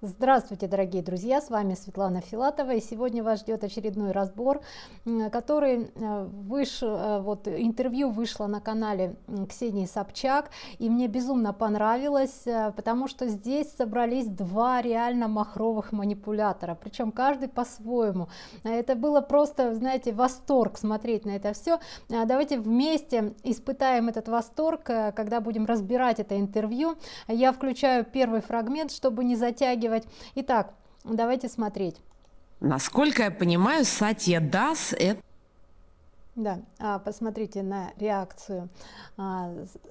Здравствуйте, дорогие друзья, с вами Светлана Филатова, и сегодня вас ждет очередной разбор, который э, выш, э, вот интервью вышло на канале Ксении Собчак, и мне безумно понравилось, э, потому что здесь собрались два реально махровых манипулятора, причем каждый по-своему. А это было просто, знаете, восторг смотреть на это все. А давайте вместе испытаем этот восторг, когда будем разбирать это интервью. Я включаю первый фрагмент, чтобы не затягивать затрагивать. Итак, давайте смотреть. Насколько я понимаю, Сатья Дас – это да, а, посмотрите на реакцию. А,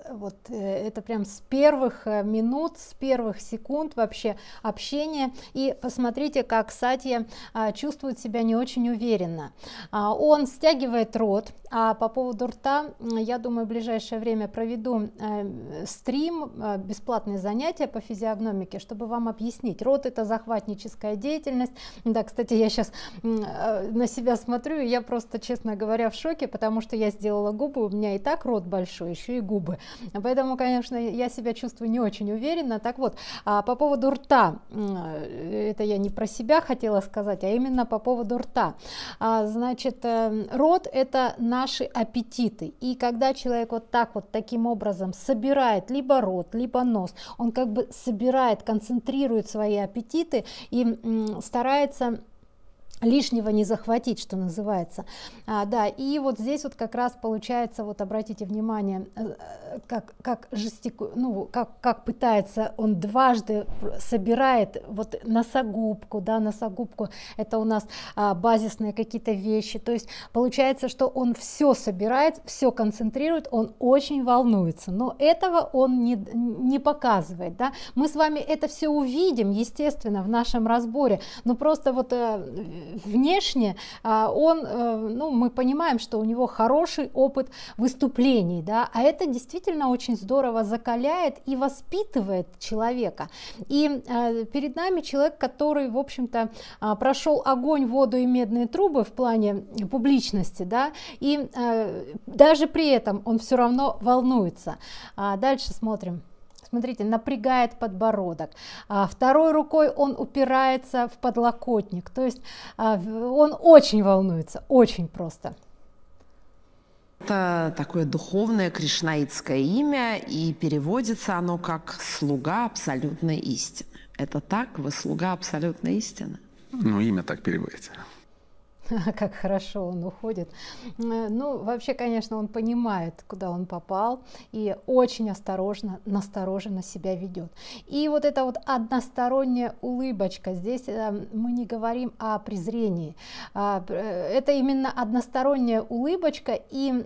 вот э, это прям с первых э, минут, с первых секунд вообще общения. И посмотрите, как Сатья а, чувствует себя не очень уверенно. Он стягивает рот. А по поводу рта, я думаю, в ближайшее время проведу э, стрим, бесплатные занятия по физиогномике, чтобы вам объяснить. Рот это захватническая деятельность. Да, кстати, я сейчас на себя смотрю, и я просто, честно говоря, в шоке шоке, потому что я сделала губы, у меня и так рот большой, еще и губы. Поэтому, конечно, я себя чувствую не очень уверенно. Так вот, а по поводу рта, э, это я не про себя хотела сказать, а именно по поводу рта. А, значит, э, рот – это наши аппетиты. И когда человек вот так вот, таким образом собирает либо рот, либо нос, он как бы собирает, концентрирует свои аппетиты и старается лишнего не захватить, что называется. А, да, и вот здесь вот как раз получается, вот обратите внимание, э, как, как, жестику, ну, как, как пытается, он дважды собирает вот носогубку, да, носогубку, это у нас а, базисные какие-то вещи, то есть получается, что он все собирает, все концентрирует, он очень волнуется, но этого он не, не показывает, да, мы с вами это все увидим, естественно, в нашем разборе, но просто вот э, внешне а, он, э, ну, мы понимаем, что у него хороший опыт выступлений, да, а это действительно очень здорово закаляет и воспитывает человека. И э, перед нами человек, который, в общем-то, а, прошел огонь, воду и медные трубы в плане публичности, да, и э, даже при этом он все равно волнуется. А дальше смотрим смотрите, напрягает подбородок, а второй рукой он упирается в подлокотник, то есть а, он очень волнуется, очень просто. Это такое духовное кришнаитское имя, и переводится оно как «слуга абсолютной истины». Это так? Вы слуга абсолютной истины? Ну, имя так переводится. как хорошо он уходит. Э, ну, вообще, конечно, он понимает, куда он попал, и очень осторожно, настороженно себя ведет. И вот эта вот односторонняя улыбочка, здесь э, мы не говорим о презрении, а, э, это именно односторонняя улыбочка, и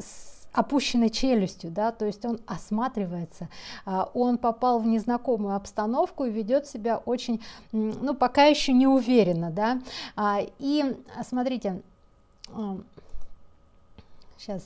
с опущенной челюстью, да, то есть он осматривается, а, он попал в незнакомую обстановку и ведет себя очень, ну, пока еще не уверенно, да, а, и смотрите, сейчас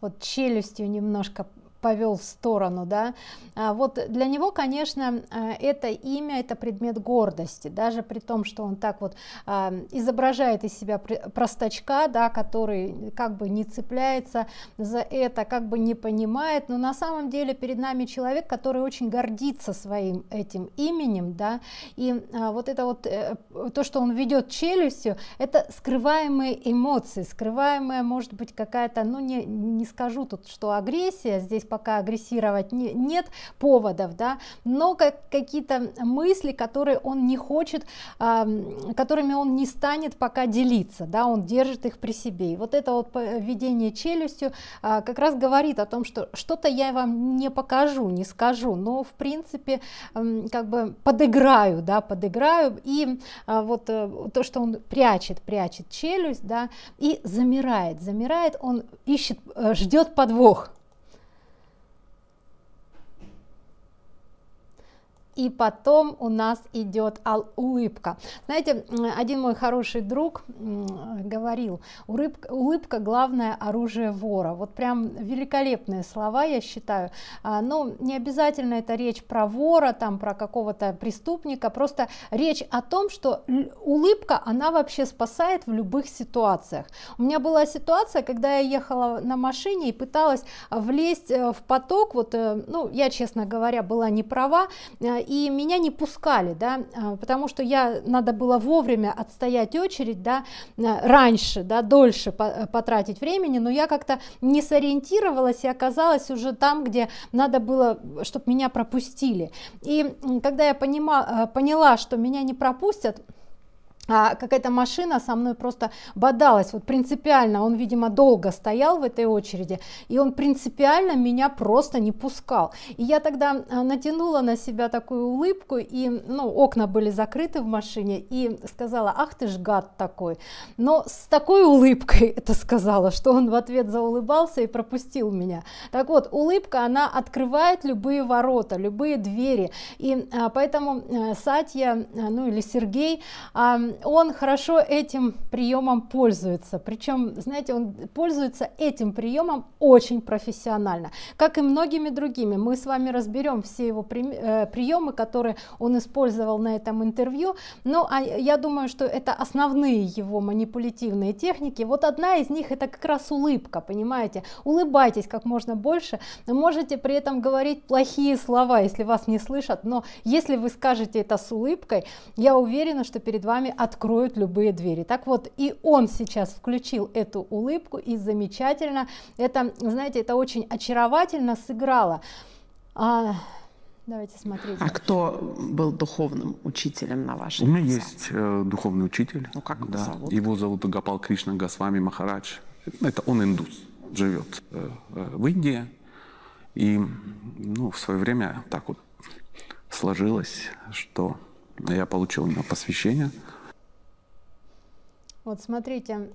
вот челюстью немножко повел в сторону, да, а вот для него, конечно, э, это имя, это предмет гордости, даже при том, что он так вот а, изображает из себя простачка, да, который как бы не цепляется за это, как бы не понимает, но на самом деле перед нами человек, который очень гордится своим этим именем, да, и а, вот это вот э, то, что он ведет челюстью, это скрываемые эмоции, скрываемая, может быть, какая-то, ну не, не скажу тут, что агрессия здесь пока агрессировать не, нет поводов, да, но как, какие-то мысли, которые он не хочет, э, которыми он не станет пока делиться, да, он держит их при себе. И вот это вот поведение челюстью э, как раз говорит о том, что что-то я вам не покажу, не скажу, но в принципе как бы подыграю, да, подыграю, и а, э, вот то, что он прячет, прячет челюсть, да, и замирает, замирает, он ищет, э, ждет подвох, и потом у нас идет улыбка. Знаете, один мой хороший друг говорил, улыбка, улыбка главное оружие вора. Вот прям великолепные слова, я считаю. А, Но ну, не обязательно это речь про вора, там про какого-то преступника, просто речь о том, что улыбка, она вообще спасает в любых ситуациях. У меня была ситуация, когда я ехала на машине и пыталась а, влезть э, в поток, вот, э, ну, я, честно говоря, была не права, э, и меня не пускали, да, а, потому что я надо было вовремя отстоять очередь, да, а, раньше, да, дольше э, потратить времени, но я как-то не сориентировалась и оказалась уже там, где надо было, чтобы меня пропустили. И когда я понима, э, поняла, что меня не пропустят, а какая-то машина со мной просто бодалась вот принципиально он видимо долго стоял в этой очереди и он принципиально меня просто не пускал и я тогда а, натянула на себя такую улыбку и ну окна были закрыты в машине и сказала ах ты ж гад такой но с такой улыбкой это сказала что он в ответ заулыбался и пропустил меня так вот улыбка она открывает любые ворота любые двери и а, поэтому а, Сатья э, ну или Сергей а, он хорошо этим приемом пользуется. Причем, знаете, он пользуется этим приемом очень профессионально. Как и многими другими, мы с вами разберем все его приемы, э, которые он использовал на этом интервью. Но а я думаю, что это основные его манипулятивные техники. Вот одна из них это как раз улыбка, понимаете? Улыбайтесь как можно больше, можете при этом говорить плохие слова, если вас не слышат. Но если вы скажете это с улыбкой, я уверена, что перед вами откроют любые двери. Так вот, и он сейчас включил эту улыбку, и замечательно, это, знаете, это очень очаровательно сыграло. А, Давайте смотреть. А кто был духовным учителем на вашей У меня есть э, духовный учитель. Ну как его зовут? Его зовут Гапал Кришна Гасвами Махарадж. Это он индус, живет э, э, в Индии. И ну, в свое время так вот сложилось, что я получил у него посвящение – вот смотрите,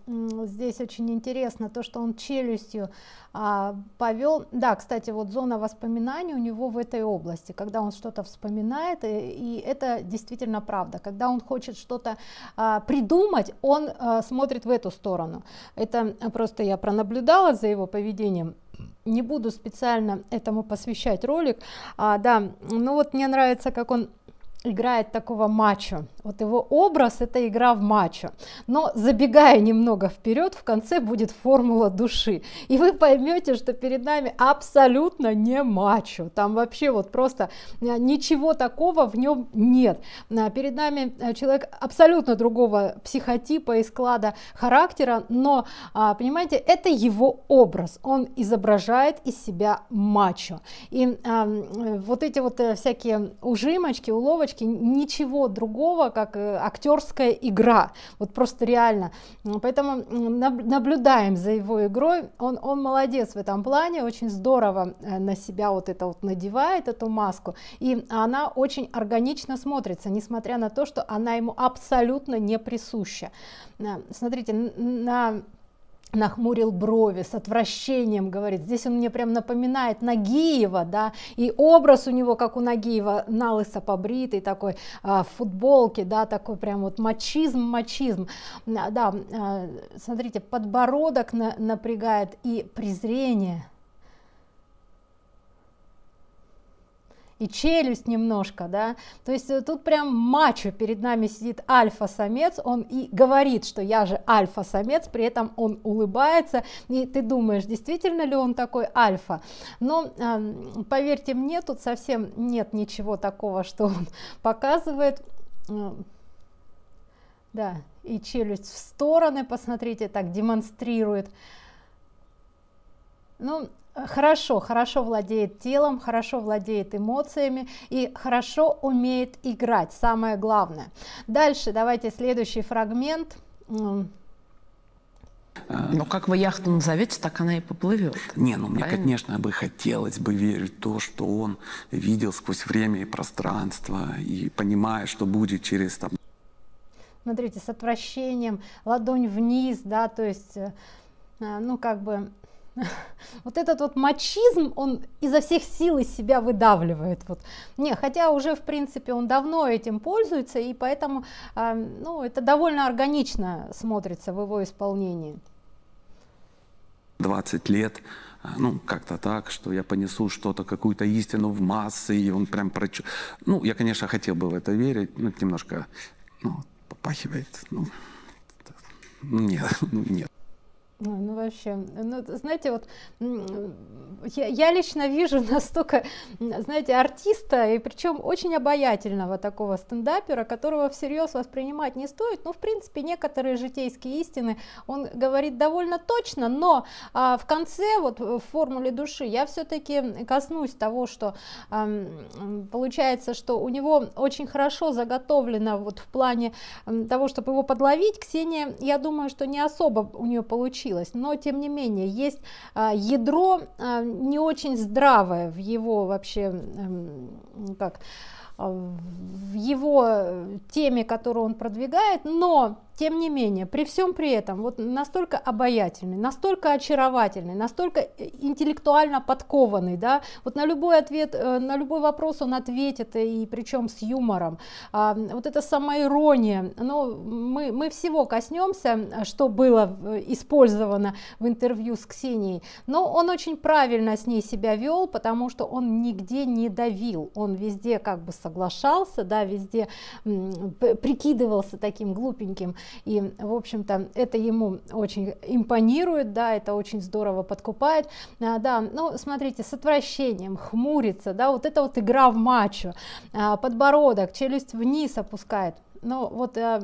здесь очень интересно то, что он челюстью а, повел. Да, кстати, вот зона воспоминаний у него в этой области, когда он что-то вспоминает, и, э, и это действительно правда. Когда он хочет что-то а, придумать, он а, смотрит в эту сторону. Это просто я пронаблюдала за его поведением не буду специально этому посвящать ролик а, да ну вот мне нравится как он играет такого мачо вот его образ – это игра в мачо. Но забегая немного вперед, в конце будет формула души. И вы поймете, что перед нами абсолютно не мачо. Там вообще вот просто э, ничего такого в нем нет. Э, перед нами э, человек абсолютно другого психотипа и склада характера, но, а, понимаете, это его образ. Он изображает из себя мачо. И вот эти вот всякие ужимочки, уловочки, ничего другого, как э, актерская игра, вот просто реально. Поэтому наблюдаем за его игрой, он, он молодец в этом плане, очень здорово э, на себя вот это вот надевает эту маску, и она очень органично смотрится, несмотря на то, что она ему абсолютно не присуща. Смотрите, на нахмурил брови с отвращением, говорит, здесь он мне прям напоминает Нагиева, да, и образ у него, как у Нагиева, налысо побритый такой, а, в футболке, да, такой прям вот мачизм, мачизм, да, а, смотрите, подбородок на, напрягает и презрение, и челюсть немножко, да, то есть э, тут прям мачо перед нами сидит альфа-самец, он и говорит, что я же альфа-самец, при этом он улыбается, и ты думаешь, действительно ли он такой альфа, но э, поверьте мне, тут совсем нет ничего такого, что он показывает, да, и челюсть в стороны, посмотрите, так демонстрирует, ну, хорошо, хорошо владеет телом, хорошо владеет эмоциями и хорошо умеет играть, самое главное. Дальше давайте следующий фрагмент. Э, Но ну, как вы яхту назовете, так она и поплывет. Не, ну мне, Правильно? конечно, бы хотелось бы верить в то, что он видел сквозь время и пространство, и понимая, что будет через там... Смотрите, с отвращением, ладонь вниз, да, то есть, э, ну как бы вот этот вот мачизм, он изо всех сил из себя выдавливает. Вот. Не, хотя уже, в принципе, он давно этим пользуется, и поэтому э, ну, это довольно органично смотрится в его исполнении. 20 лет, а, ну, как-то так, что я понесу что-то, какую-то истину в массы, и он прям прочу... Ну, я, конечно, хотел бы в это верить, но ну, немножко, ну, попахивает, ну, ну нет, ну, нет. Ну, вообще, ну, знаете, вот я, я лично вижу настолько, знаете, артиста, и причем очень обаятельного такого стендапера, которого всерьез воспринимать не стоит, Ну, в принципе, некоторые житейские истины он говорит довольно точно, но а, в конце, вот в формуле души, я все-таки коснусь того, что а, получается, что у него очень хорошо заготовлено вот в плане того, чтобы его подловить, Ксения, я думаю, что не особо у нее получилось, получилось. Но, тем не менее, есть а, ядро а, не очень здравое в его вообще, эм, как, а, в его э, теме, которую он продвигает, но тем не менее, при всем при этом, вот настолько обаятельный, настолько очаровательный, настолько э, интеллектуально подкованный, да, вот на любой ответ, э, на любой вопрос он ответит, э, и причем с юмором. А, вот это самоирония, Но ну, мы, мы всего коснемся, что было использовано в интервью с Ксенией, но он очень правильно с ней себя вел, потому что он нигде не давил, он везде как бы соглашался, да, везде прикидывался таким глупеньким, и, в общем-то, это ему очень импонирует, да, это очень здорово подкупает, а, да, ну, смотрите, с отвращением, хмурится, да, вот это вот игра в мачо, а, подбородок, челюсть вниз опускает, но ну, вот а,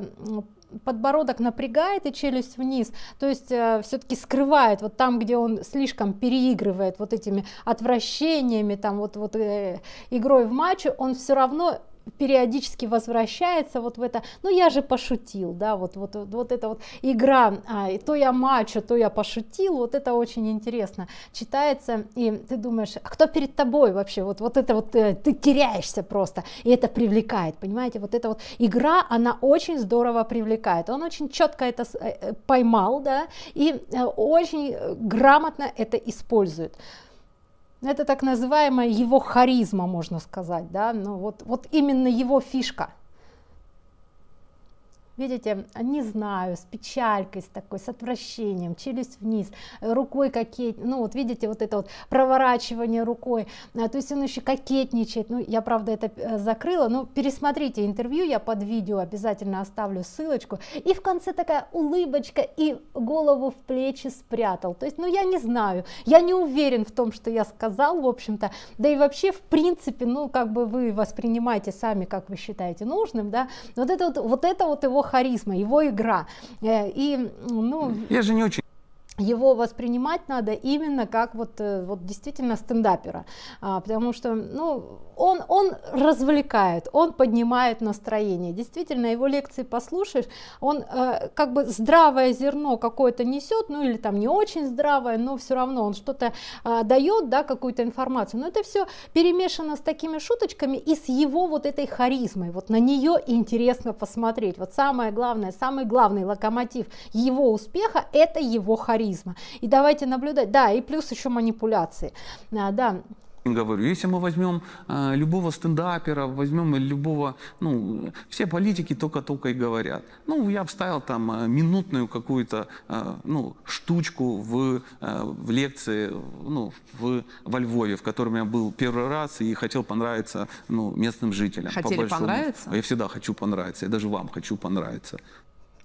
подбородок напрягает и челюсть вниз, то есть э, все-таки скрывает вот там, где он слишком переигрывает вот этими отвращениями, там вот, вот э, игрой в матче, он все равно периодически возвращается вот в это, ну я же пошутил, да, вот, вот, вот эта вот игра, а, то я мачо, то я пошутил, вот это очень интересно читается, и ты думаешь, а кто перед тобой вообще, вот, вот это вот, э, ты теряешься просто, и это привлекает, понимаете, вот эта вот игра, она очень здорово привлекает, он очень четко это э, э, поймал, да, и очень грамотно это использует. Это так называемая его харизма, можно сказать, да, но ну вот, вот именно его фишка видите, не знаю, с печалькой, с такой, с отвращением, челюсть вниз, рукой кокет, ну вот видите, вот это вот проворачивание рукой, а, то есть он еще кокетничает, ну я правда это э, закрыла, но пересмотрите интервью, я под видео обязательно оставлю ссылочку, и в конце такая улыбочка и голову в плечи спрятал, то есть, ну я не знаю, я не уверен в том, что я сказал, в общем-то, да и вообще в принципе, ну как бы вы воспринимаете сами, как вы считаете нужным, да, вот это вот, вот это вот его харизма, его игра. Э, и, ну, Я же не очень его воспринимать надо именно как вот, э, вот действительно стендапера, а, потому что, ну, он, он развлекает, он поднимает настроение. Действительно, его лекции послушаешь, он э, как бы здравое зерно какое-то несет, ну или там не очень здравое, но все равно он что-то э, дает, да, какую-то информацию. Но это все перемешано с такими шуточками и с его вот этой харизмой. Вот на нее интересно посмотреть. Вот самое главное, самый главный локомотив его успеха – это его харизма. И давайте наблюдать. Да, и плюс еще манипуляции. А, да, Говорю, если мы возьмем э, любого стендапера, возьмем любого, ну, все политики только-только и говорят. Ну, я вставил там э, минутную какую-то, э, ну, штучку в, э, в лекции, ну, в, во Львове, в котором я был первый раз и хотел понравиться, ну, местным жителям. Хотели по большому. понравиться? Я всегда хочу понравиться, я даже вам хочу понравиться.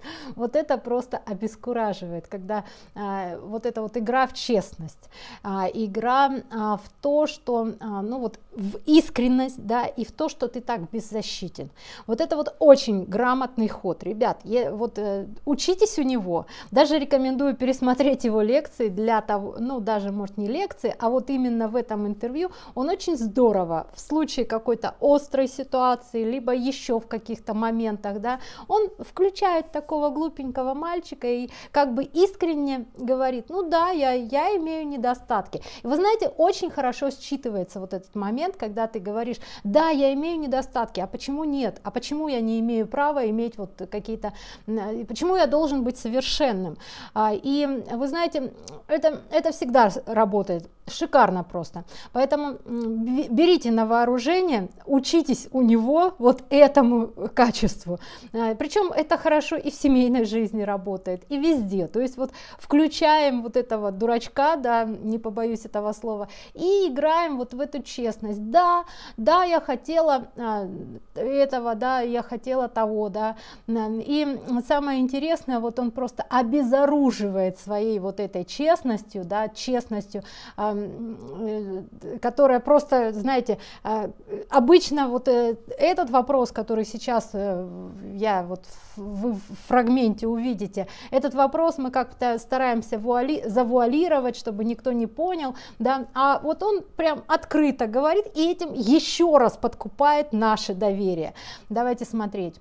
Вот это просто обескураживает, когда а, вот эта вот игра в честность, а, игра а, в то, что, ну вот, в искренность, да, и в то, что ты так беззащитен. Вот это вот очень грамотный ход, ребят, вот э, учитесь у него, даже рекомендую пересмотреть его лекции для того, ну, даже, может, не лекции, а вот именно в этом интервью, он очень здорово в случае какой-то острой ситуации, либо еще в каких-то моментах, да, он включает такой такого глупенького мальчика и как бы искренне говорит, ну да, я, я имею недостатки. И вы знаете, очень хорошо считывается вот этот момент, когда ты говоришь, да, я имею недостатки, а почему нет, а почему я не имею права иметь вот какие-то, э, почему я должен быть совершенным. А, и вы знаете, это, это всегда работает шикарно просто. Поэтому берите на вооружение, учитесь у него вот этому качеству. А, Причем это хорошо и в семейной жизни работает, и везде. То есть вот включаем вот этого дурачка, да, не побоюсь этого слова, и играем вот в эту честность. Да, да, я хотела а, этого, да, я хотела того, да. И самое интересное, вот он просто обезоруживает своей вот этой честностью, да, честностью, а, Э, которая просто, знаете, а, обычно вот э, этот вопрос, который сейчас э, я вот вы в фрагменте увидите, этот вопрос мы как-то стараемся вуали, завуалировать, чтобы никто не понял, да, а вот он прям открыто говорит и этим еще раз подкупает наше доверие. Давайте смотреть.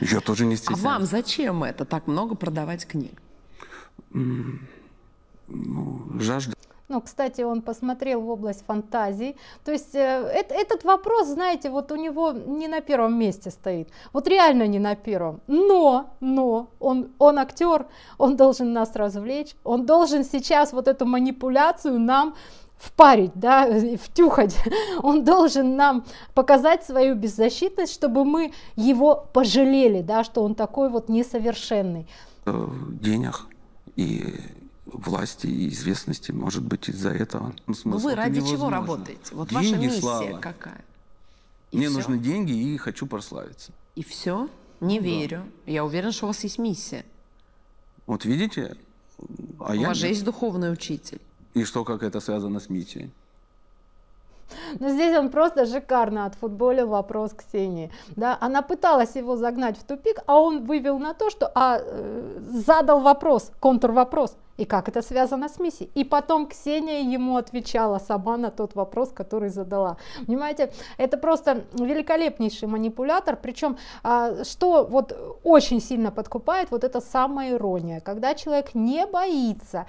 Я тоже не стесняюсь. А вам зачем это так много продавать книг? ну, жажда ну, кстати, он посмотрел в область фантазий. То есть э, это, этот вопрос, знаете, вот у него не на первом месте стоит. Вот реально не на первом. Но, но, он, он актер, он должен нас развлечь, он должен сейчас вот эту манипуляцию нам впарить, да, втюхать. Он должен нам показать свою беззащитность, чтобы мы его пожалели, да, что он такой вот несовершенный. В денег и власти и известности, может быть, из-за этого. Ну, Но ну, вы ради невозможно. чего работаете? Вот деньги, ваша миссия слава. какая? И Мне все? нужны деньги и хочу прославиться. И все? Не да. верю. Я уверен, что у вас есть миссия. Вот видите? А у я вас же есть духовный учитель. И что, как это связано с миссией? Но ну, здесь он просто шикарно отфутболил вопрос Ксении. Да? Она пыталась его загнать в тупик, а он вывел на то, что а, э, задал вопрос, контур вопрос и как это связано с миссией. И потом Ксения ему отвечала сама на тот вопрос, который задала. Понимаете, это просто великолепнейший манипулятор, причем а, что вот очень сильно подкупает, вот это самая ирония, когда человек не боится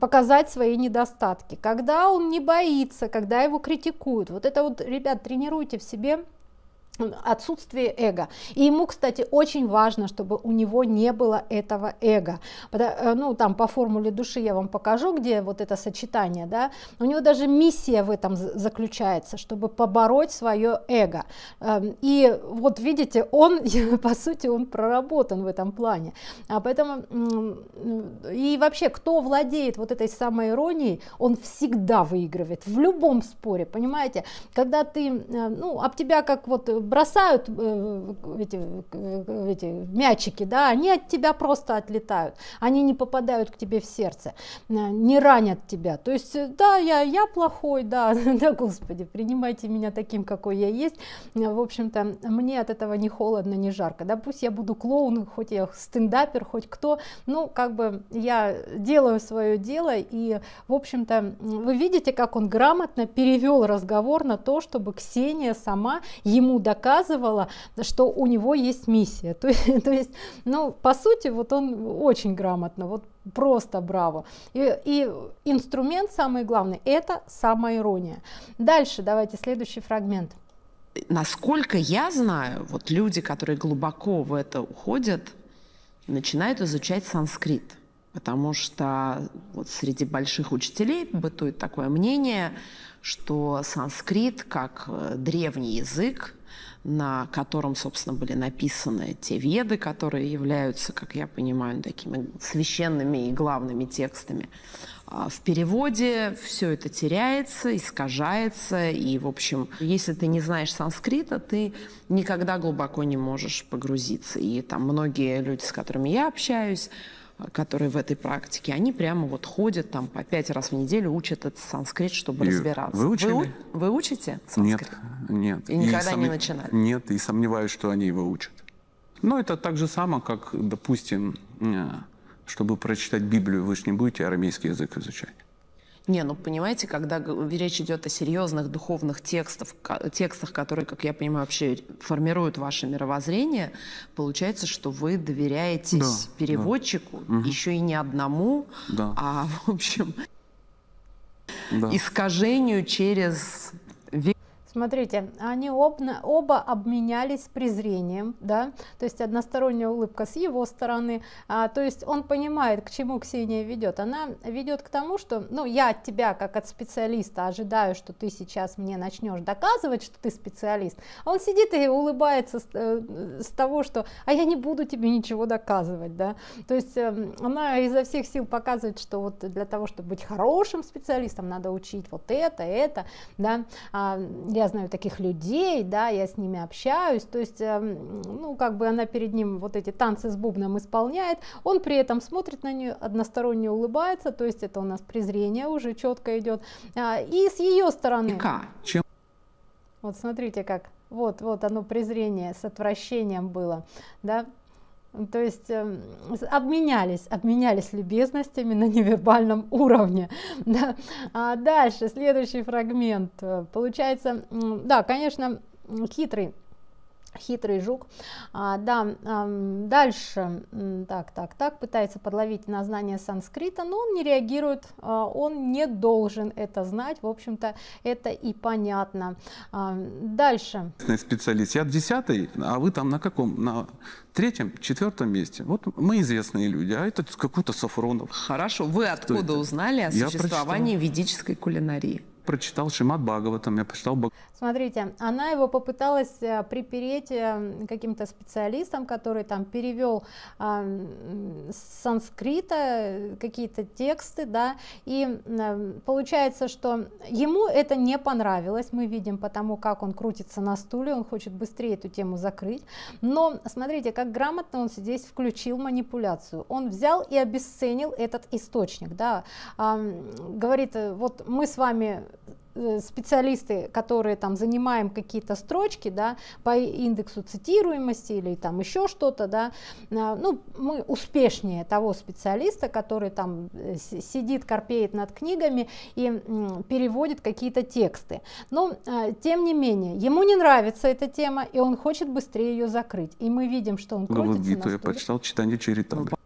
показать свои недостатки, когда он не боится, когда его критикуют. Вот это вот, ребят, тренируйте в себе отсутствие эго. И ему, кстати, очень важно, чтобы у него не было этого эго. Э, ну, там по формуле души я вам покажу, где вот это сочетание, да. У него даже миссия в этом заключается, чтобы побороть свое эго. Эм, и вот видите, он, по сути, он проработан в этом плане. А поэтому и вообще, кто владеет вот этой самой иронией, он всегда выигрывает в любом споре, понимаете? Когда ты, э, ну, об тебя как вот бросают э, эти, эти мячики, да, они от тебя просто отлетают, они не попадают к тебе в сердце, э, не ранят тебя. То есть, э, да, я, я плохой, да, да, господи, принимайте меня таким, какой я есть. В общем-то, мне от этого не холодно, не жарко. Да, пусть я буду клоун, хоть я стендапер, хоть кто, ну, как бы я делаю свое дело, и, в общем-то, вы видите, как он грамотно перевел разговор на то, чтобы Ксения сама ему дала доказывала, что у него есть миссия. То, то есть, ну, по сути, вот он очень грамотно, вот просто браво. И, и инструмент самый главный – это самоирония. Дальше давайте следующий фрагмент. Насколько я знаю, вот люди, которые глубоко в это уходят, начинают изучать санскрит, потому что вот среди больших учителей бытует такое мнение, что санскрит как э, древний язык на котором, собственно, были написаны те веды, которые являются, как я понимаю, такими священными и главными текстами. А, в переводе все это теряется, искажается, и, в общем, если ты не знаешь санскрита, ты никогда глубоко не можешь погрузиться. И там многие люди, с которыми я общаюсь, которые в этой практике, они прямо вот ходят там по пять раз в неделю, учат этот санскрит, чтобы и разбираться. Вы учили? Вы, вы учите санскрит? Нет, нет. И никогда и сомн... не начинали? Нет, и сомневаюсь, что они его учат. Но это так же само, как, допустим, э, чтобы прочитать Библию, вы же не будете арамейский язык изучать. Не, ну понимаете, когда э, речь идет о серьезных духовных текстах, текстах, которые, как я понимаю, вообще формируют ваше мировоззрение, получается, что вы доверяетесь да, переводчику, да. еще и не одному, да. а в общем да. искажению через Смотрите, они оба, оба обменялись презрением, да, то есть односторонняя улыбка с его стороны, а, то есть он понимает, к чему Ксения ведет. Она ведет к тому, что, ну, я от тебя, как от специалиста, ожидаю, что ты сейчас мне начнешь доказывать, что ты специалист, а он сидит и улыбается с, э, с того, что, а я не буду тебе ничего доказывать, да, то есть э, она изо всех сил показывает, что вот для того, чтобы быть хорошим специалистом, надо учить вот это, это, да, а, я я знаю таких людей, да, я с ними общаюсь, то есть, эм, ну, как бы она перед ним вот эти танцы с бубном исполняет, он при этом смотрит на нее, односторонне улыбается, то есть это у нас презрение уже четко идет, а, и с ее стороны. Чем? Вот смотрите как, вот, вот оно презрение с отвращением было, да, то есть эм, обменялись, обменялись любезностями на невербальном уровне. Да. А дальше, следующий фрагмент. Э, получается, да, конечно, хитрый Хитрый жук. А, да, а, дальше, так, так, так, пытается подловить на знание санскрита, но он не реагирует, а, он не должен это знать, в общем-то, это и понятно. А, дальше. Специалист, я десятый, а вы там на каком, на третьем, четвертом месте? Вот мы известные люди, а этот какой-то Сафронов. Хорошо, вы откуда узнали о существовании ведической кулинарии? прочитал Шимат Бхагаватам, я прочитал Бхагаватам. Смотрите, она его попыталась э, припереть эм, каким-то специалистам, который там перевел э, с санскрита э, какие-то тексты, да, и э, получается, что ему это не понравилось, мы видим потому, как он крутится на стуле, он хочет быстрее эту тему закрыть, но смотрите, как грамотно он здесь включил манипуляцию, он взял и обесценил этот источник, да, э, говорит, вот мы с вами Э, специалисты, которые там занимаем какие-то строчки, да, по индексу цитируемости или там еще что-то, да, э, ну, мы успешнее того специалиста, который там э, сидит, корпеет над книгами и переводит какие-то тексты. Но, тем не менее, ему не нравится эта тема, и он хочет быстрее ее закрыть. И мы видим, что он ну, крутится Глава я почитал «Читание Черетага».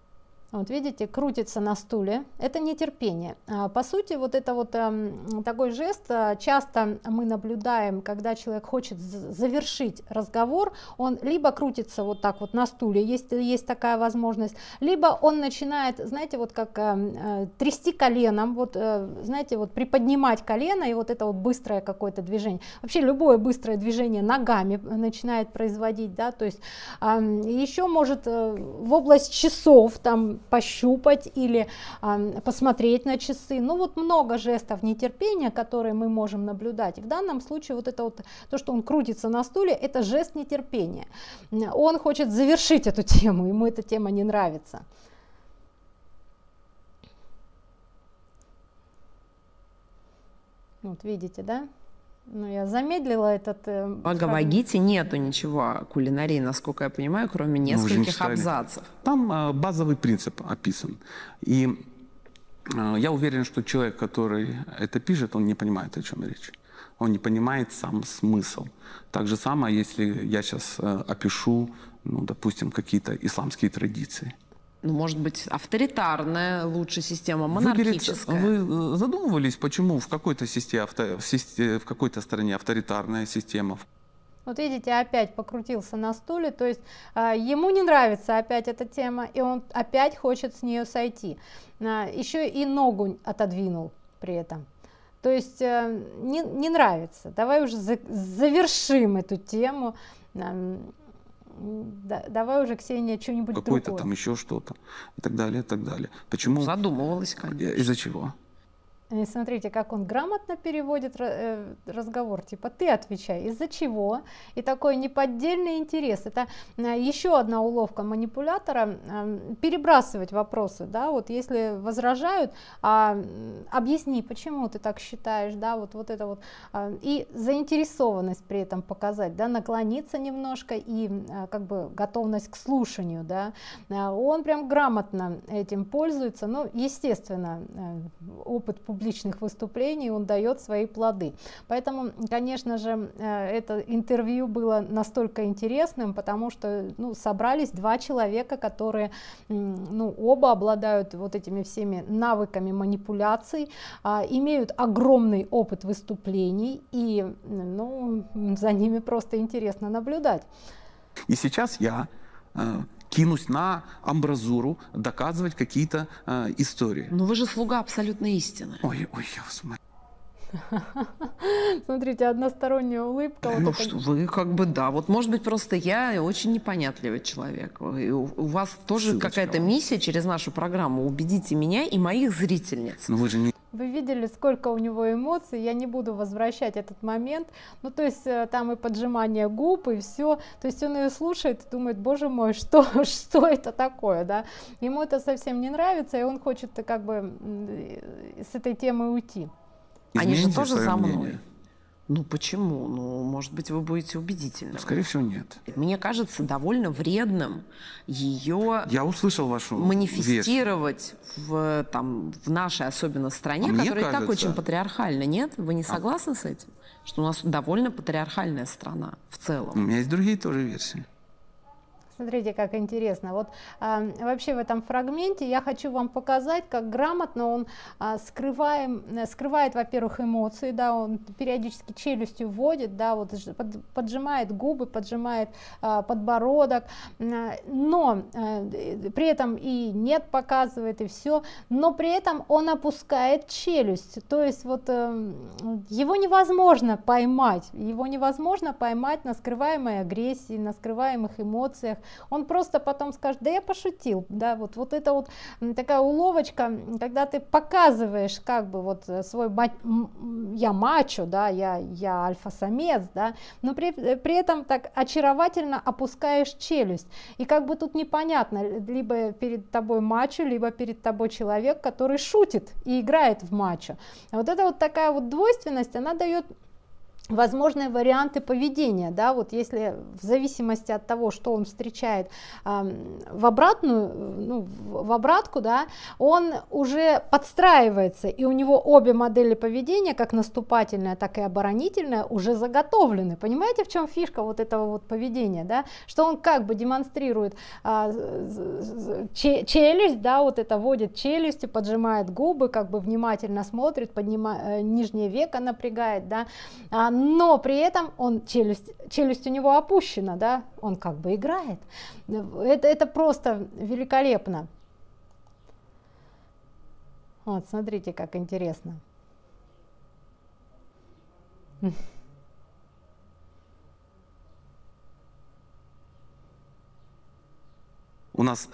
Вот видите, крутится на стуле. Это нетерпение. А, по сути, вот это вот эм, такой жест а, часто мы наблюдаем, когда человек хочет завершить разговор, он либо крутится вот так вот на стуле, есть, есть такая возможность, либо он начинает, знаете, вот как эм, э, трясти коленом, вот, э, знаете, вот приподнимать колено, и вот это вот быстрое какое-то движение. Вообще любое быстрое движение ногами начинает производить, да, то есть еще может э, в область часов там пощупать или э, посмотреть на часы. Ну вот много жестов нетерпения, которые мы можем наблюдать. в данном случае вот это вот то, что он крутится на стуле, это жест нетерпения. Он хочет завершить эту тему, ему эта тема не нравится. Вот видите, да? Ну, я замедлила этот... Э, в нету ничего кулинарии, насколько я понимаю, кроме ну, нескольких абзацев. Там э, базовый принцип описан. И э, я уверен, что человек, который это пишет, он не понимает, о чем речь. Он не понимает сам смысл. Так же самое, если я сейчас э, опишу, ну, допустим, какие-то исламские традиции – ну, может быть, авторитарная лучше система, монархическая. Выберется. Вы э, задумывались, почему в какой-то системе, в, в какой-то стране авторитарная система, вот видите, опять покрутился на стуле, то есть э, ему не нравится опять эта тема, и он опять хочет с нее сойти. Э, а, еще и ногу отодвинул при этом. То есть э, не, не нравится. Давай уже за, завершим эту тему. Э, да, давай уже, Ксения, что-нибудь Какое-то там еще что-то и так далее, и так далее. Почему? Задумывалась, э, конечно. Из-за чего? И э, смотрите, как он грамотно переводит э, разговор, типа ты отвечай, из-за чего, и такой неподдельный интерес, это э, еще одна уловка манипулятора, эм, перебрасывать вопросы, да, вот если возражают, а, объясни, почему ты так считаешь, да, вот, вот это вот, а, и заинтересованность при этом показать, да, наклониться немножко и как бы готовность к слушанию, да, он прям грамотно этим пользуется, но, ну, естественно, опыт публичного публичных выступлений он дает свои плоды. Поэтому, конечно же, э, это интервью было настолько интересным, потому что ну, собрались два человека, которые ну, оба обладают вот этими всеми навыками манипуляций, а, имеют огромный опыт выступлений, и ну, за ними просто интересно наблюдать. И сейчас я э, кинусь на амбразуру доказывать какие-то э, истории. Но ну, вы же слуга абсолютной истины. Ой, ой, я вас умоляю. Смотрите, односторонняя улыбка. Ну, вот что, это... вы как бы, да. Вот, может быть, просто я очень непонятливый человек. И у, у вас тоже какая-то миссия через нашу программу. Убедите меня и моих зрительниц. Ну, вы же не... Вы видели, сколько у него эмоций, я не буду возвращать этот момент. Ну, то есть э, там и поджимание губ, и все. То есть он ее слушает и думает, боже мой, что, что это такое, да? Ему это совсем не нравится, и он хочет э, как бы э, с этой темы уйти. Они же тоже за мнение. мной. Ну почему? Ну, может быть, вы будете убедительны. Скорее всего, нет. Мне кажется довольно вредным ее Я услышал вашу манифестировать в, там, в нашей особенно стране, а которая кажется... и так очень патриархальна. Нет? Вы не а согласны а... с этим? Что у нас довольно патриархальная страна в целом. У меня есть другие тоже версии. Смотрите, как интересно. Вот э, вообще в этом фрагменте я хочу вам показать, как грамотно он а, э, скрываем, скрывает, во-первых, эмоции, да, он периодически челюстью вводит, да, вот под, поджимает губы, поджимает а, э, подбородок, но э, при этом и нет показывает и все, но при этом он опускает челюсть, то есть вот э, его невозможно поймать, его невозможно поймать на скрываемой агрессии, на скрываемых эмоциях, он просто потом скажет, да я пошутил, да, вот, вот это вот такая уловочка, когда ты показываешь как бы вот э, свой, ма я мачо, да, я, я альфа-самец, да, но при, э, при этом так очаровательно опускаешь челюсть, и как бы тут непонятно, либо перед тобой мачо, либо перед тобой человек, который шутит и играет в мачо, а вот это вот такая вот двойственность, она дает возможные варианты поведения, да, вот если в зависимости от того, что он встречает э, в обратную, ну, в обратку, да, он уже подстраивается, и у него обе модели поведения, как наступательная, так и оборонительная, уже заготовлены. Понимаете, в чем фишка вот этого вот поведения, да, что он как бы демонстрирует э, челюсть, да, вот это водит челюстью, поджимает губы, как бы внимательно смотрит, поднимает, э, нижнее веко напрягает, да, а, но при этом он челюсть, челюсть у него опущена, да, он как бы играет. Это, это просто великолепно. Вот, смотрите, как интересно. У нас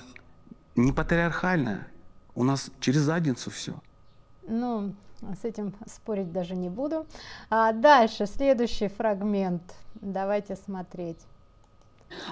не патриархально, у нас через задницу все. Ну, с этим спорить даже не буду. А дальше, следующий фрагмент. Давайте смотреть.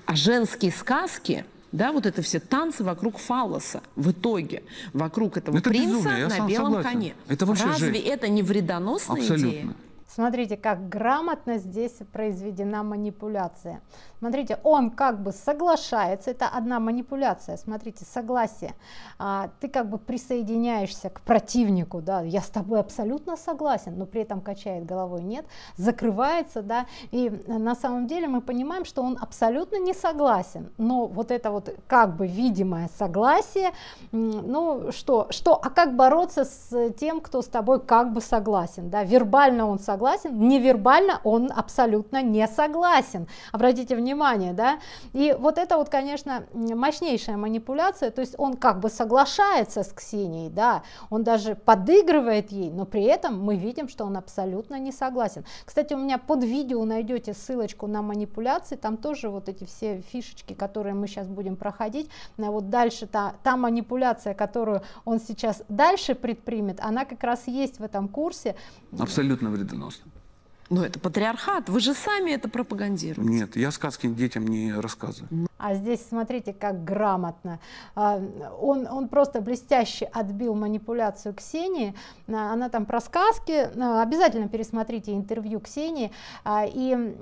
А женские сказки да, вот это все танцы вокруг фаллоса в итоге, вокруг этого ну, это принца безумие, на белом согласен. коне. Это вообще Разве жесть. это не вредоносная Абсолютно. идея? Смотрите, как грамотно здесь произведена манипуляция. Смотрите, он как бы соглашается, это одна манипуляция, смотрите, согласие. А, ты как бы присоединяешься к противнику, да, я с тобой абсолютно согласен, но при этом качает головой нет, закрывается, да, и на самом деле мы понимаем, что он абсолютно не согласен, но вот это вот как бы видимое согласие, ну что, что, а как бороться с тем, кто с тобой как бы согласен, да, вербально он согласен, согласен, невербально он абсолютно не согласен. Обратите внимание, да? И вот это вот, конечно, мощнейшая манипуляция, то есть он как бы соглашается с Ксенией, да, он даже подыгрывает ей, но при этом мы видим, что он абсолютно не согласен. Кстати, у меня под видео найдете ссылочку на манипуляции, там тоже вот эти все фишечки, которые мы сейчас будем проходить, э, вот дальше та, та манипуляция, которую он сейчас дальше предпримет, она как раз есть в этом курсе. Абсолютно вредно. Awesome. Но ну, это патриархат, вы же сами это пропагандируете. Нет, я сказки детям не рассказываю. А здесь смотрите, как грамотно. А, он, он просто блестяще отбил манипуляцию Ксении. А, она там про сказки. А, обязательно пересмотрите интервью Ксении. И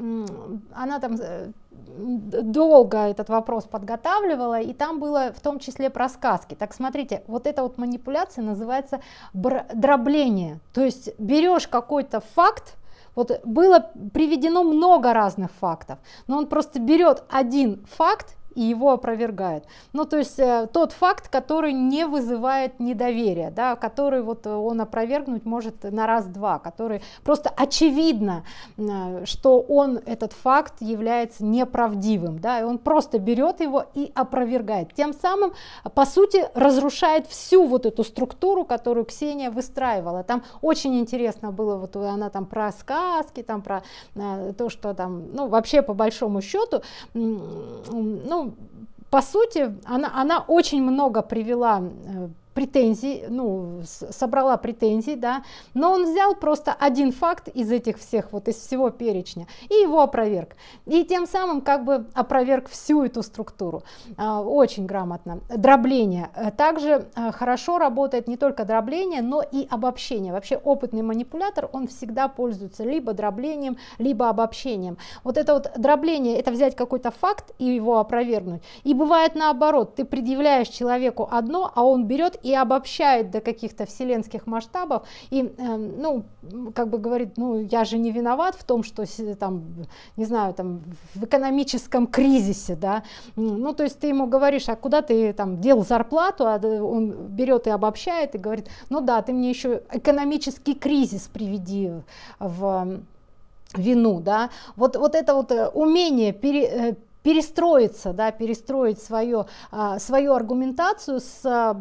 она там э, долго этот вопрос подготавливала, и там было в том числе про сказки. Так смотрите, вот эта вот манипуляция называется дробление. То есть берешь какой-то факт, вот было приведено много разных фактов, но он просто берет один факт и его опровергают. Ну, то есть э, тот факт, который не вызывает недоверия, да, который вот э, он опровергнуть может на раз-два, который просто очевидно, э, что он, этот факт, является неправдивым, да, и он просто берет его и опровергает. Тем самым, по сути, разрушает всю вот эту структуру, которую Ксения выстраивала. Там очень интересно было, вот она там про сказки, там про то, что там, ну, вообще по большому счету, ну, по сути, она, она очень много привела э, претензий, ну, собрала претензий, да, но он взял просто один факт из этих всех, вот из всего перечня, и его опроверг. И тем самым как бы опроверг всю эту структуру. А, очень грамотно. Дробление. Э, также э, хорошо работает не только дробление, но и обобщение. Вообще опытный манипулятор, он всегда пользуется либо дроблением, либо обобщением. Вот это вот дробление, это взять какой-то факт и его опровергнуть. И бывает наоборот, ты предъявляешь человеку одно, а он берет и и обобщает до каких-то вселенских масштабов, и, эм, ну, как бы говорит, ну, я же не виноват в том, что там, не знаю, там, в экономическом кризисе, да, ну, то есть ты ему говоришь, а куда ты там дел зарплату, а он берет и обобщает и говорит, ну да, ты мне еще экономический кризис приведи в эм, вину, да, вот, вот это вот э, умение пере, э, перестроиться, да, перестроить свое, а, свою аргументацию с а,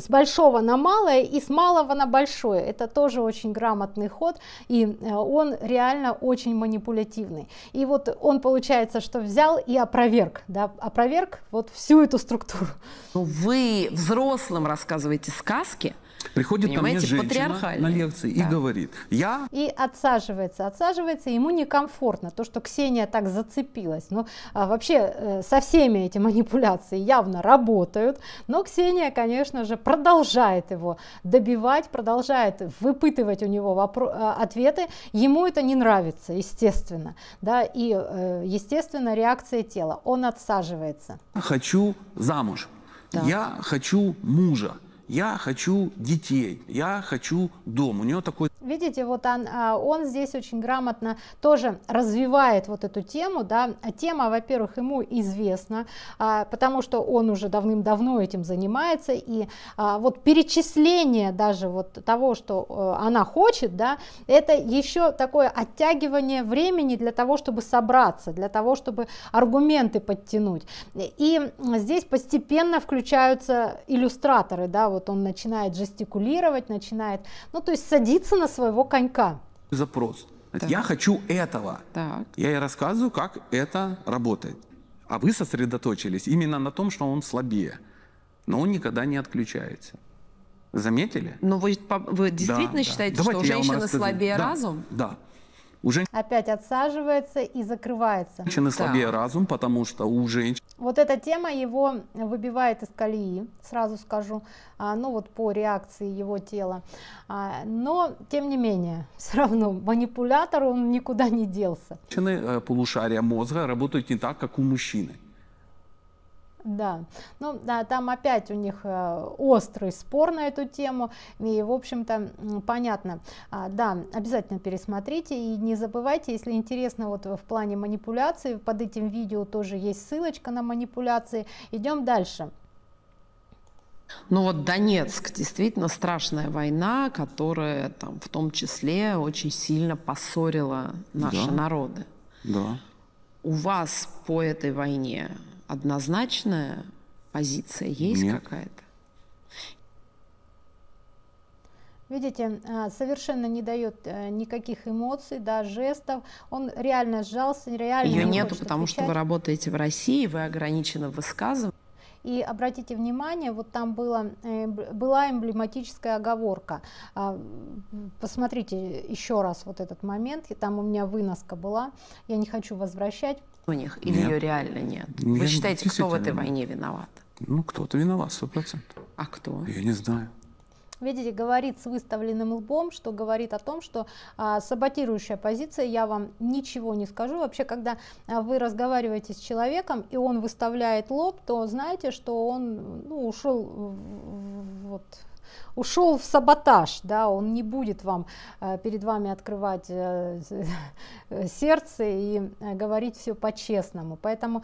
с большого на малое и с малого на большое. Это тоже очень грамотный ход, и а, он реально очень манипулятивный. И вот он, получается, что взял и опроверг, да, опроверг вот всю эту структуру. Ну, вы взрослым рассказываете сказки, Приходит Понимаете, ко мне женщина на лекции да. и говорит, я... И отсаживается, отсаживается, ему некомфортно. То, что Ксения так зацепилась. Ну, а, вообще, э, со всеми эти манипуляции явно работают, но Ксения, конечно же, продолжает его добивать, продолжает выпытывать у него вопро- э, ответы. Ему это не нравится, естественно. Да, и, э, естественно, реакция тела. Он отсаживается. Хочу замуж. Да. Я хочу мужа я хочу детей, я хочу дом. У нее такой... Видите, вот он, а, он здесь очень грамотно тоже развивает вот эту тему, да, тема, во-первых, ему известна, а, потому что он уже давным-давно этим занимается, и а, вот перечисление даже вот того, что э, она хочет, да, это еще такое оттягивание времени для того, чтобы собраться, для того, чтобы аргументы подтянуть. И здесь постепенно включаются иллюстраторы, да, вот вот он начинает жестикулировать, начинает, ну то есть садиться на своего конька. Запрос. Так. Я хочу этого. Так. Я ей рассказываю, как это работает. А вы сосредоточились именно на том, что он слабее. Но он никогда не отключается. Заметили? Но ну, вы, вы действительно да, считаете, да. что Давайте у слабее да, разум? Да. У Опять отсаживается и закрывается. Женщины да. слабее разум, потому что у женщин... Вот эта тема его выбивает из колеи, сразу скажу, а, ну вот по реакции его тела. А, но, тем не менее, все равно манипулятор, он никуда не делся. Женщины э, полушария мозга работают не так, как у мужчины. Да, ну да, там опять у них э, острый спор на эту тему, и в общем-то понятно. А, да, обязательно пересмотрите и не забывайте, если интересно вот в плане манипуляции, под этим видео тоже есть ссылочка на манипуляции. Идем дальше. Ну вот Донецк, действительно страшная война, которая там в том числе очень сильно поссорила наши да. народы. Да. У вас по этой войне однозначная позиция есть Нет. какая-то? Видите, а, совершенно не дает э, никаких эмоций, да, жестов. Он реально сжался, реально. Ее не нету, потому отвечать. что вы работаете в России, вы ограничены в высказывании. И обратите внимание, вот там была, э, была эмблематическая оговорка. А, посмотрите еще раз вот этот момент. И там у меня выноска была. Я не хочу возвращать у них или ее реально нет? Вы считаете, кто в этой войне виноват? Ну, кто-то виноват, сто процентов. А кто? Я не знаю. Видите, говорит с выставленным лбом, что говорит о том, что а, саботирующая позиция, я вам ничего не скажу. Вообще, когда а, вы разговариваете с человеком, и он выставляет лоб, то знаете, что он ну, ушел вот, ушел в саботаж, да, он не будет вам э, перед вами открывать э, э, сердце и говорить все по-честному. Поэтому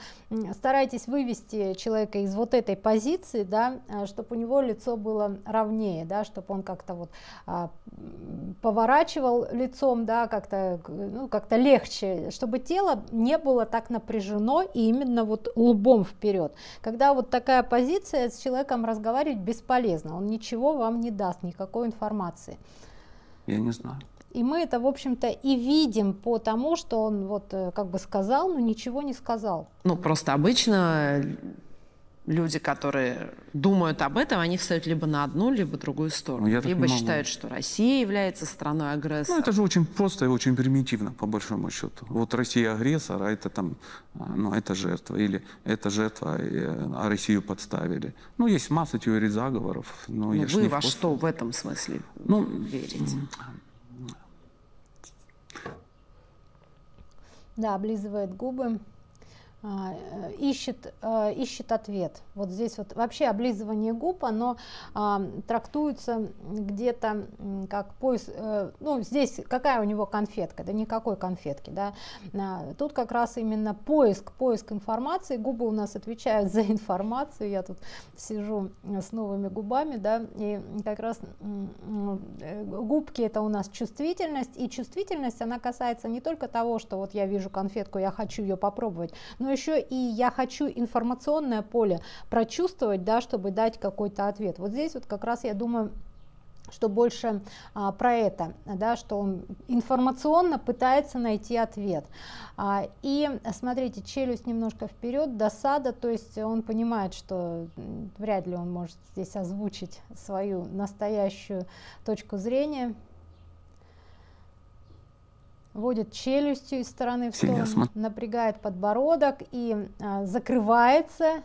старайтесь вывести человека из вот этой позиции, да, чтобы у него лицо было ровнее, да, чтобы он как-то вот а, поворачивал лицом, да, как-то ну, как легче, чтобы тело не было так напряжено и именно вот лбом вперед. Когда вот такая позиция, с человеком разговаривать бесполезно, он ничего вам не не даст никакой информации. Я не знаю. И мы это, в общем-то, и видим по тому, что он вот э, как бы сказал, но ничего не сказал. Ну, просто обычно люди, которые думают об этом, они встают либо на одну, либо другую сторону. Ну, я либо считают, что Россия является страной агрессора. Ну, это же очень просто и очень примитивно, по большому счету. Вот Россия агрессор, а это там, а, ну, это жертва. Или это жертва, э, а Россию подставили. Ну, есть масса теорий заговоров. Но ну, вы во что в этом смысле ну, верите? Да, облизывает губы. А, э, ищет, э, ищет ответ. Вот здесь вот вообще облизывание губ, оно а, трактуется где-то как поиск, э, ну здесь какая у него конфетка, да никакой конфетки, да. А, тут как раз именно поиск, поиск информации, губы у нас отвечают за информацию, я тут сижу с новыми губами, да, и как раз губки это у нас чувствительность, и чувствительность она касается не только того, что вот я вижу конфетку, я хочу ее попробовать, но и еще и я хочу информационное поле прочувствовать, да, чтобы дать какой-то ответ. Вот здесь вот как раз я думаю, что больше а, про это, да, что он информационно пытается найти ответ. А, и смотрите, челюсть немножко вперед, досада, то есть он понимает, что вряд ли он может здесь озвучить свою настоящую точку зрения. Вводит челюстью из стороны в сторону, напрягает подбородок и а, закрывается,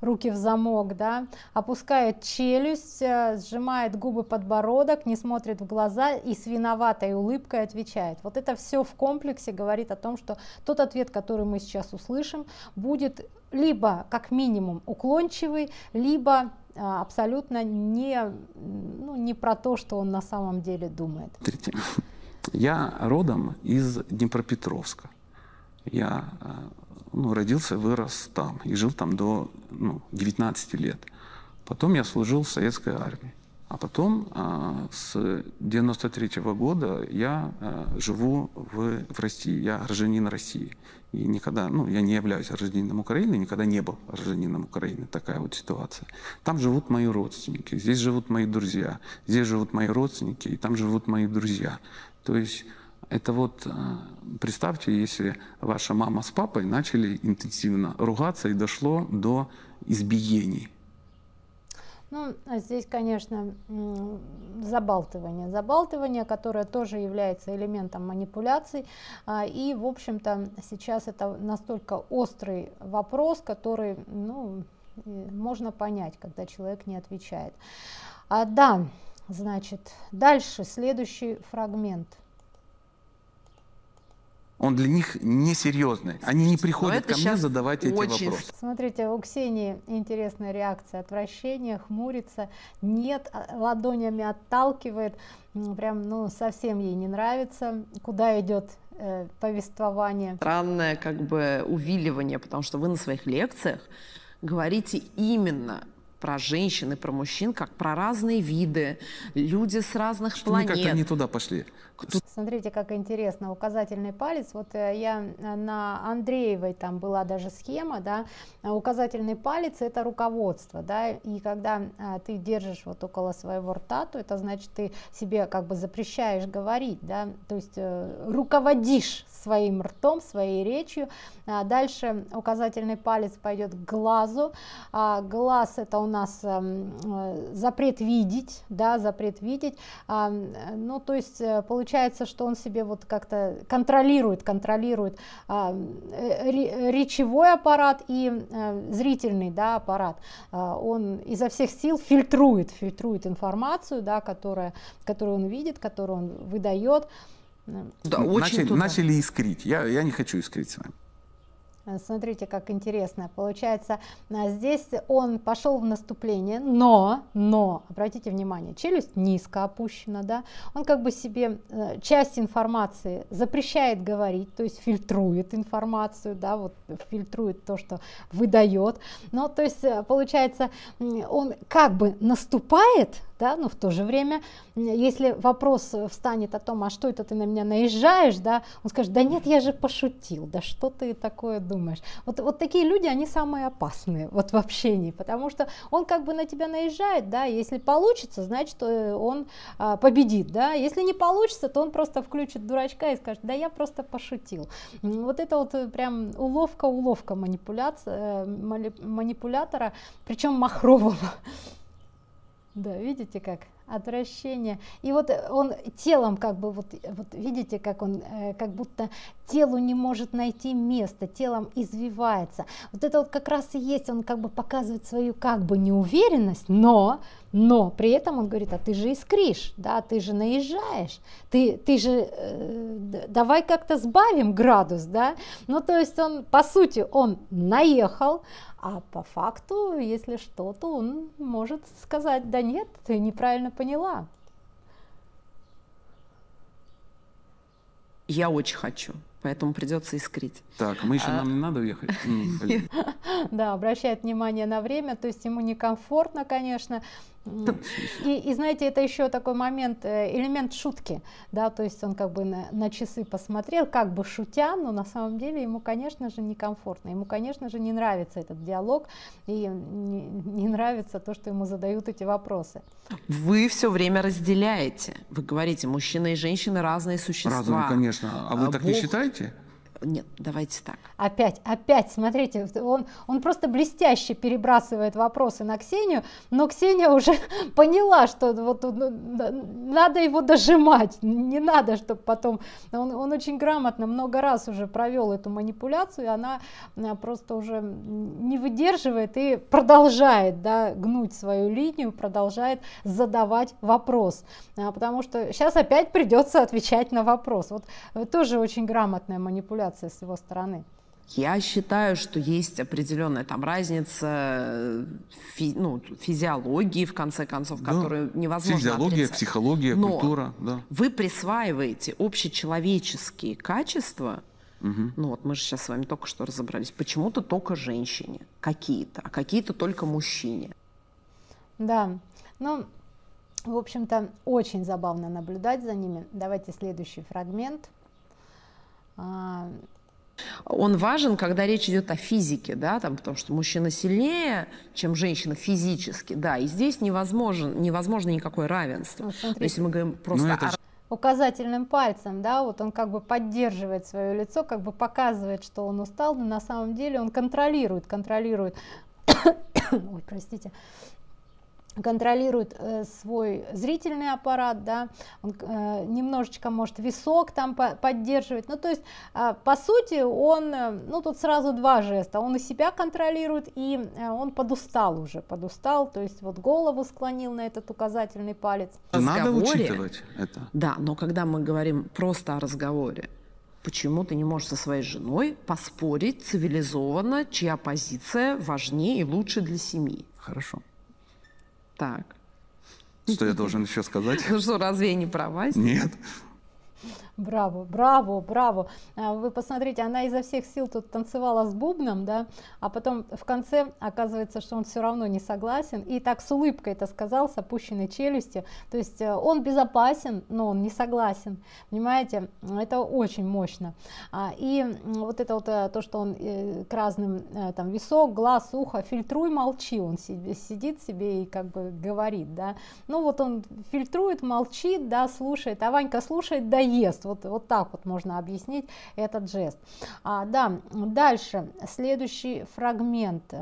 руки в замок, да, опускает челюсть, а, сжимает губы подбородок, не смотрит в глаза и с виноватой улыбкой отвечает. Вот это все в комплексе говорит о том, что тот ответ, который мы сейчас услышим, будет либо как минимум уклончивый, либо а, абсолютно не, ну, не про то, что он на самом деле думает. Третье. Я родом из Днепропетровска. Я э, ну, родился, вырос там и жил там до ну, 19 лет. Потом я служил в советской армии. А потом а, с 93 -го года я а, живу в, в России, я гражданин России. И никогда, ну, я не являюсь гражданином Украины, никогда не был гражданином Украины. Такая вот ситуация. Там живут мои родственники, здесь живут мои друзья, здесь живут мои родственники, и там живут мои друзья. То есть это вот а, представьте, если ваша мама с папой начали интенсивно ругаться и дошло до избиений. Ну, а здесь, конечно, забалтывание. Забалтывание, которое тоже является элементом манипуляций. А, и, в общем-то, сейчас это настолько острый вопрос, который ну, можно понять, когда человек не отвечает. А, да, значит, дальше следующий фрагмент – он для них несерьезный. Они не приходят ко мне задавать очень... эти вопросы. Смотрите, у Ксении интересная реакция. Отвращение, хмурится, нет, а, ладонями отталкивает. Прям, ну, совсем ей не нравится, куда идет э, повествование. Странное как бы увиливание, потому что вы на своих лекциях говорите именно про женщин и про мужчин, как про разные виды, люди с разных что планет. Мы как-то не туда пошли. Кто... Смотрите, как интересно, указательный палец. Вот э, я э, на Андреевой там была даже схема, да, указательный палец это руководство, да, и когда э, ты держишь вот около своего рта, то это значит ты себе как бы запрещаешь говорить, да, то есть руководишь своим ртом, своей речью. А дальше указательный палец пойдет к глазу, а глаз это у нас запрет видеть, да, запрет видеть, а, ну то есть получается получается, что он себе вот как-то контролирует, контролирует а, э, речевой аппарат и а, зрительный да, аппарат. А, он изо всех сил фильтрует, фильтрует информацию, да, которая, которую он видит, которую он выдает. Да, очень начали, начали искрить. Я, я не хочу искрить с вами. Э, смотрите, как интересно. Получается, а, здесь он пошел в наступление, но, но, обратите внимание, челюсть низко опущена, да, он как бы себе э, часть информации запрещает говорить, то есть фильтрует информацию, да, вот фильтрует то, что выдает. Но, ну, то есть, э, получается, он как бы наступает, да, но в то же время, если вопрос встанет о том, а что это ты на меня наезжаешь, да, он скажет, да нет, я же пошутил, да что ты такое думаешь? подумаешь. Вот, вот такие люди, они самые опасные вот в общении, потому что он как бы на тебя наезжает, да, если получится, значит, э, он а, победит, да, если не получится, то он просто включит дурачка и скажет, да, я просто пошутил. Вот это вот э, прям уловка-уловка манипуляция, э, манипулятора, причем махрового. Да, видите как? отвращение. И вот э, он телом как бы, вот, э, вот видите, как он э, как будто телу не может найти место телом извивается. Вот это вот как раз и есть, он как бы показывает свою как бы неуверенность, но, но при этом он говорит, а ты же искришь, да, ты же наезжаешь, ты, ты же, э, давай как-то сбавим градус, да. Ну то есть он, по сути, он наехал, а по факту, если что, то он может сказать, да нет, ты неправильно поняла. Я очень хочу, поэтому придется искрить. Так, мы еще а... нам не надо уехать. Да, обращает внимание на время, то есть ему некомфортно, конечно, и, и знаете, это еще такой момент, э, элемент шутки, да, то есть он как бы на, на часы посмотрел, как бы шутя, но на самом деле ему, конечно же, некомфортно, ему, конечно же, не нравится этот диалог и не, не нравится то, что ему задают эти вопросы. Вы все время разделяете, вы говорите, мужчины и женщины разные существа. Разные, конечно. А вы а так Бог... не считаете? нет, давайте так. Опять, опять, смотрите, он, он просто блестяще перебрасывает вопросы на Ксению, но Ксения уже поняла, что вот ну, надо его дожимать, не надо, чтобы потом... Он, он очень грамотно много раз уже провел эту манипуляцию, и она э, просто уже не выдерживает и продолжает да, гнуть свою линию, продолжает задавать вопрос, а, потому что сейчас опять придется отвечать на вопрос. Вот э, тоже очень грамотная манипуляция рекомендация с его стороны? Я считаю, что есть определенная там разница э, фи, ну, физиологии, в конце концов, да. которую невозможно Физиология, отрицать. психология, Но культура. Да. Вы присваиваете общечеловеческие качества, угу. ну вот мы же сейчас с вами только что разобрались, почему-то только женщине какие-то, а какие-то только мужчине. Да, ну, в общем-то, очень забавно наблюдать за ними. Давайте следующий фрагмент – он важен, когда речь идет о физике, да, там, потому что мужчина сильнее, чем женщина физически, да, и здесь невозможно, невозможно никакое равенство. Вот ну, Если мы говорим просто ну, это... о указательным пальцем, да, вот он как бы поддерживает свое лицо, как бы показывает, что он устал, но на самом деле он контролирует, контролирует, ой, простите, контролирует э, свой зрительный аппарат, да, он э, немножечко может висок там поддерживать, ну то есть а, по сути он, э, ну тут сразу два жеста, он и себя контролирует и он подустал уже, подустал, то есть вот голову склонил на этот указательный палец. Надо учитывать это. Да, но когда мы говорим просто о разговоре, почему ты не можешь со своей женой поспорить цивилизованно, чья позиция важнее и лучше для семьи? Хорошо. Так. Что я должен еще сказать? Ну что, разве я не права? Нет. Браво, браво, браво. А, вы посмотрите, она изо всех сил тут танцевала с бубном, да, а потом в конце оказывается, что он все равно не согласен. И так с улыбкой это сказал, с опущенной челюстью. То есть э, он безопасен, но он не согласен. Понимаете, это очень мощно. А, и вот это вот э, то, что он э, к разным, там, висок, глаз, ухо, фильтруй, молчи. Он сидит себе и как бы говорит, да. Ну вот он фильтрует, молчит, да, слушает, а Ванька слушает, да вот, вот так вот можно объяснить этот жест. А, да, дальше, следующий фрагмент.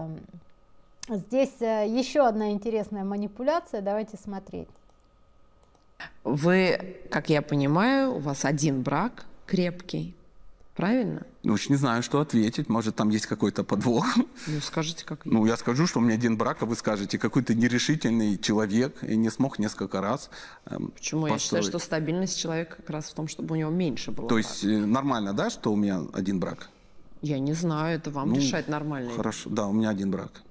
Здесь э, еще одна интересная манипуляция, давайте смотреть. Вы, как я понимаю, у вас один брак крепкий, Правильно? Ну, Уж не знаю, что ответить. Может, там есть какой-то подвох. Ну, скажите, как Ну, я скажу, что у меня один брак, а вы скажете, какой то нерешительный человек и не смог несколько раз эм, Почему? Построить. Я считаю, что стабильность человека как раз в том, чтобы у него меньше было. То брак. есть э, нормально, да, что у меня один брак? Я не знаю, это вам ну, решать нормально. Хорошо, да, у меня один брак.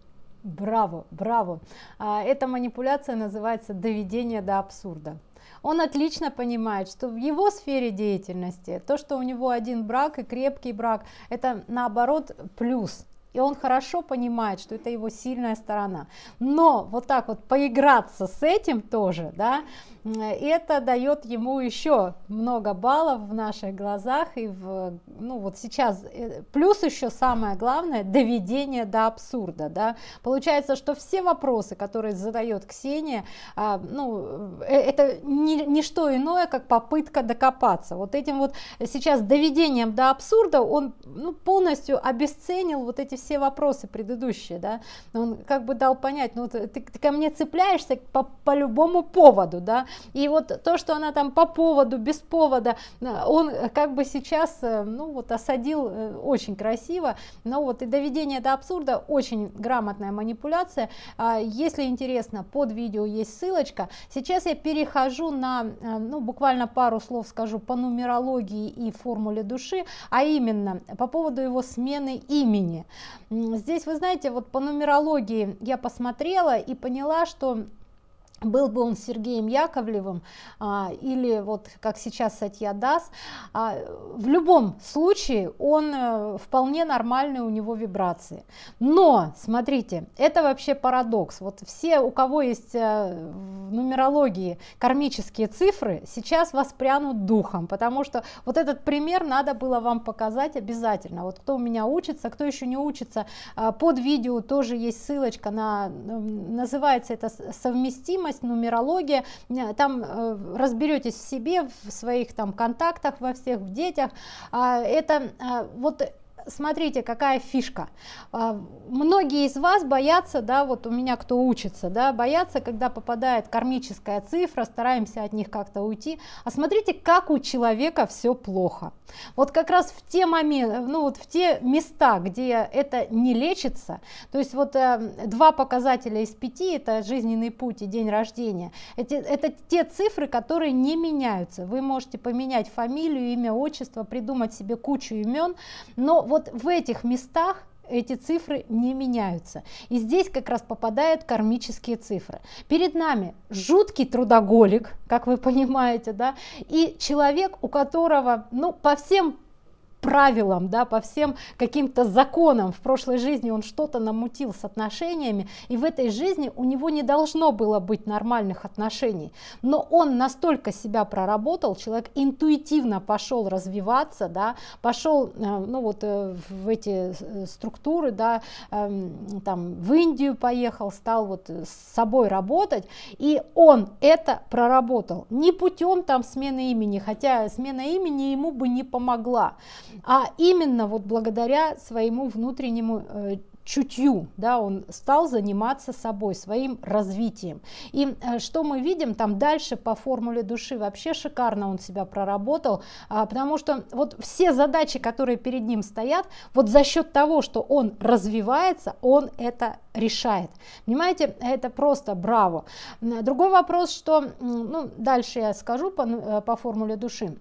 Браво, браво. А, эта манипуляция называется доведение до абсурда он отлично понимает, что в его сфере деятельности то, что у него один брак и крепкий брак, это наоборот плюс, и он хорошо понимает, что это его сильная сторона. Но вот так вот поиграться с этим тоже, да, Э, и это дает ему еще много баллов в наших глазах. И в, ну вот сейчас, э, плюс еще самое главное, доведение до абсурда. Да? Получается, что все вопросы, которые задает Ксения, а, ну, э, это не, не что иное, как попытка докопаться. Вот этим вот сейчас доведением до абсурда он ну, полностью обесценил вот эти все вопросы предыдущие. Да? Он как бы дал понять, ну ты, ты ко мне цепляешься по, по любому поводу, да, и вот то, что она там по поводу, без повода, э, он э, как бы сейчас, э, ну вот осадил очень красиво, но вот и доведение до абсурда очень грамотная манипуляция. А если интересно, под видео есть ссылочка. Сейчас я перехожу на, ну буквально пару слов скажу по нумерологии и формуле души, а именно по поводу его смены имени. Здесь, вы знаете, вот по нумерологии я посмотрела и поняла, что был бы он Сергеем Яковлевым а, или вот как сейчас Сатья Дас, а, в любом случае он а, вполне нормальные у него вибрации. Но, смотрите, это вообще парадокс. Вот все, у кого есть а, в нумерологии кармические цифры, сейчас воспрянут духом, потому что вот этот пример надо было вам показать обязательно. Вот кто у меня учится, кто еще не учится, а, под видео тоже есть ссылочка на, называется это совместимость новость, нумерология, э, там э, разберетесь в себе, в своих там контактах, во всех, в детях. А, это а, вот смотрите, какая фишка. А, многие из вас боятся, да, вот у меня кто учится, да, боятся, когда попадает кармическая цифра, стараемся от них как-то уйти. А смотрите, как у человека все плохо. Вот как раз в те моменты, ну вот в те места, где это не лечится, то есть вот эм, два показателя из пяти, это жизненный путь и день рождения, эти, это те цифры, которые не меняются. Вы можете поменять фамилию, имя, отчество, придумать себе кучу имен, но вот вот в этих местах эти цифры не меняются. И здесь как раз попадают кармические цифры. Перед нами жуткий трудоголик, как вы понимаете, да, и человек, у которого, ну, по всем правилам, да, по всем каким-то законам. В прошлой жизни он что-то намутил с отношениями, и в этой жизни у него не должно было быть нормальных отношений. Но он настолько себя проработал, человек интуитивно пошел развиваться, да, пошел э, ну, вот, э, в эти э, структуры, да, эм, там, в Индию поехал, стал вот с собой работать, и он это проработал. Не путем там смены имени, хотя смена имени ему бы не помогла а именно вот благодаря своему внутреннему э, чутью, да, он стал заниматься собой, своим развитием. И э, что мы видим там дальше по формуле души, вообще шикарно он себя проработал, а, потому что вот все задачи, которые перед ним стоят, вот за счет того, что он развивается, он это решает. Понимаете, это просто браво. Другой вопрос, что, ну, дальше я скажу по, э, по формуле души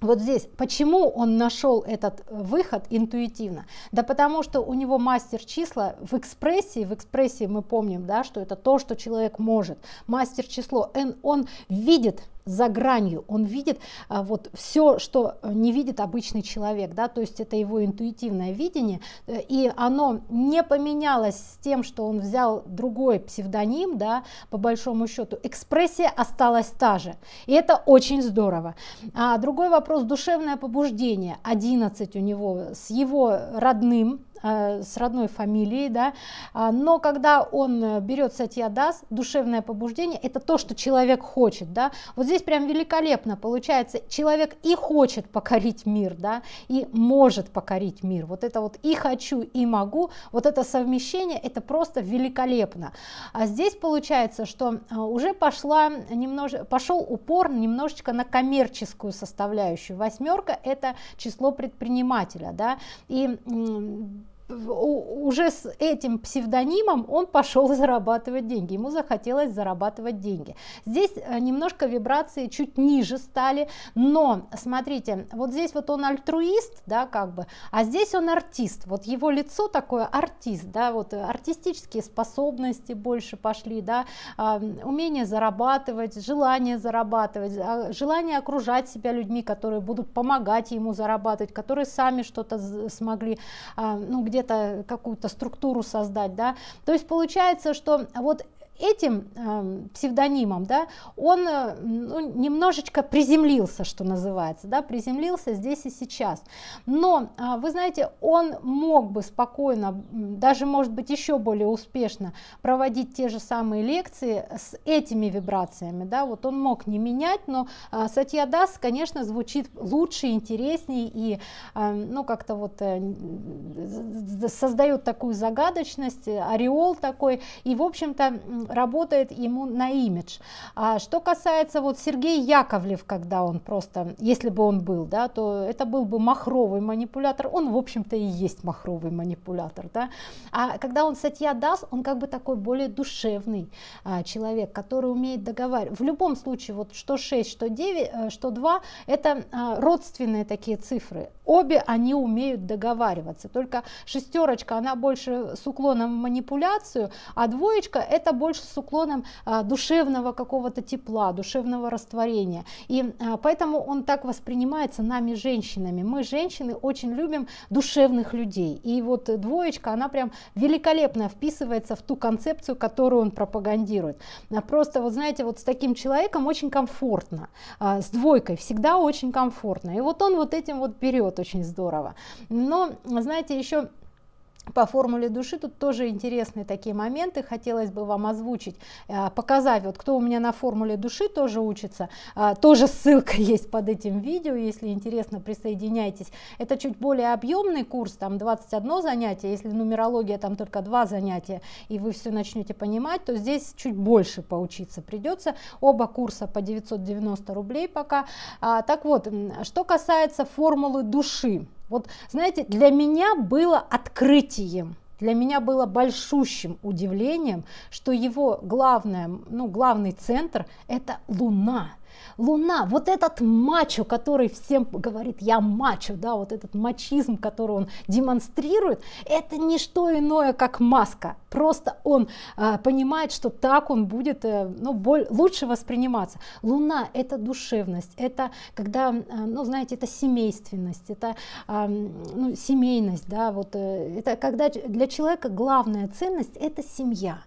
вот здесь, почему он нашел этот э, выход интуитивно? Да потому что у него мастер числа в экспрессии, в экспрессии мы помним, да, что это то, что человек может. Мастер число, он, он видит за гранью, он видит а, вот все, что э, не видит обычный человек, да, то есть это его интуитивное видение, э, и оно не поменялось с тем, что он взял другой псевдоним, да, по большому счету, экспрессия осталась та же, и это очень здорово. А другой вопрос, душевное побуждение, 11 у него с его родным, Э, с родной фамилией, да, а, но когда он э, берет сатья дас, душевное побуждение, это то, что человек хочет, да, вот здесь прям великолепно получается, человек и хочет покорить мир, да, и может покорить мир, вот это вот и хочу, и могу, вот это совмещение, это просто великолепно, а здесь получается, что э, уже пошла немнож... пошел упор немножечко на коммерческую составляющую, восьмерка это число предпринимателя, да, и уже с этим псевдонимом он пошел зарабатывать деньги, ему захотелось зарабатывать деньги. Здесь э, немножко вибрации чуть ниже стали, но смотрите, вот здесь вот он альтруист, да, как бы, а здесь он артист, вот его лицо такое артист, да, вот э, артистические способности больше пошли, да, а, умение зарабатывать, желание зарабатывать, а, желание окружать себя людьми, которые будут помогать ему зарабатывать, которые сами что-то смогли, а, ну, где где-то какую-то структуру создать, да. То есть получается, что вот этим э, псевдонимом, да, он э, ну, немножечко приземлился, что называется, да, приземлился здесь и сейчас. Но, э, вы знаете, он мог бы спокойно, даже, может быть, еще более успешно проводить те же самые лекции с этими вибрациями, да, вот он мог не менять, но э, Сатья Дас, конечно, звучит лучше, интереснее и, э, ну, как-то вот э, создает такую загадочность, э, ореол такой, и, в общем-то, работает ему на имидж. А что касается вот Сергея Яковлев, когда он просто, если бы он был, да, то это был бы махровый манипулятор. Он, в общем-то, и есть махровый манипулятор. Да? А когда он Сатья Дас, он как бы такой более душевный а, человек, который умеет договаривать. В любом случае, вот что 6, что 9, э, что 2, это а, родственные такие цифры. Обе они умеют договариваться. Только шестерочка, она больше с уклоном в манипуляцию, а двоечка это больше больше с уклоном а, душевного какого-то тепла, душевного растворения. И а, поэтому он так воспринимается нами, женщинами. Мы, женщины, очень любим душевных людей. И вот двоечка, она прям великолепно вписывается в ту концепцию, которую он пропагандирует. А, просто, вот знаете, вот с таким человеком очень комфортно, с двойкой всегда очень комфортно. И вот он вот этим вот берет очень здорово. Но, знаете, еще по формуле души тут тоже интересные такие моменты, хотелось бы вам озвучить, э, показать, вот кто у меня на формуле души тоже учится, э, тоже ссылка есть под этим видео, если интересно, присоединяйтесь. Это чуть более объемный курс, там 21 занятие, если нумерология там только два занятия, и вы все начнете понимать, то здесь чуть больше поучиться придется, оба курса по 990 рублей пока. А, так вот, что касается формулы души, вот, знаете, для меня было открытием для меня было большущим удивлением, что его главное, ну, главный центр – это Луна. Луна, вот этот мачо, который всем говорит, я мачо, да, вот этот мачизм, который он демонстрирует, это не что иное, как маска просто он э, понимает, что так он будет э, ну, боль, лучше восприниматься. Луна — это душевность, это когда, э, ну, знаете, это семейственность, это э, ну, семейность, да, вот э, это когда для человека главная ценность — это семья.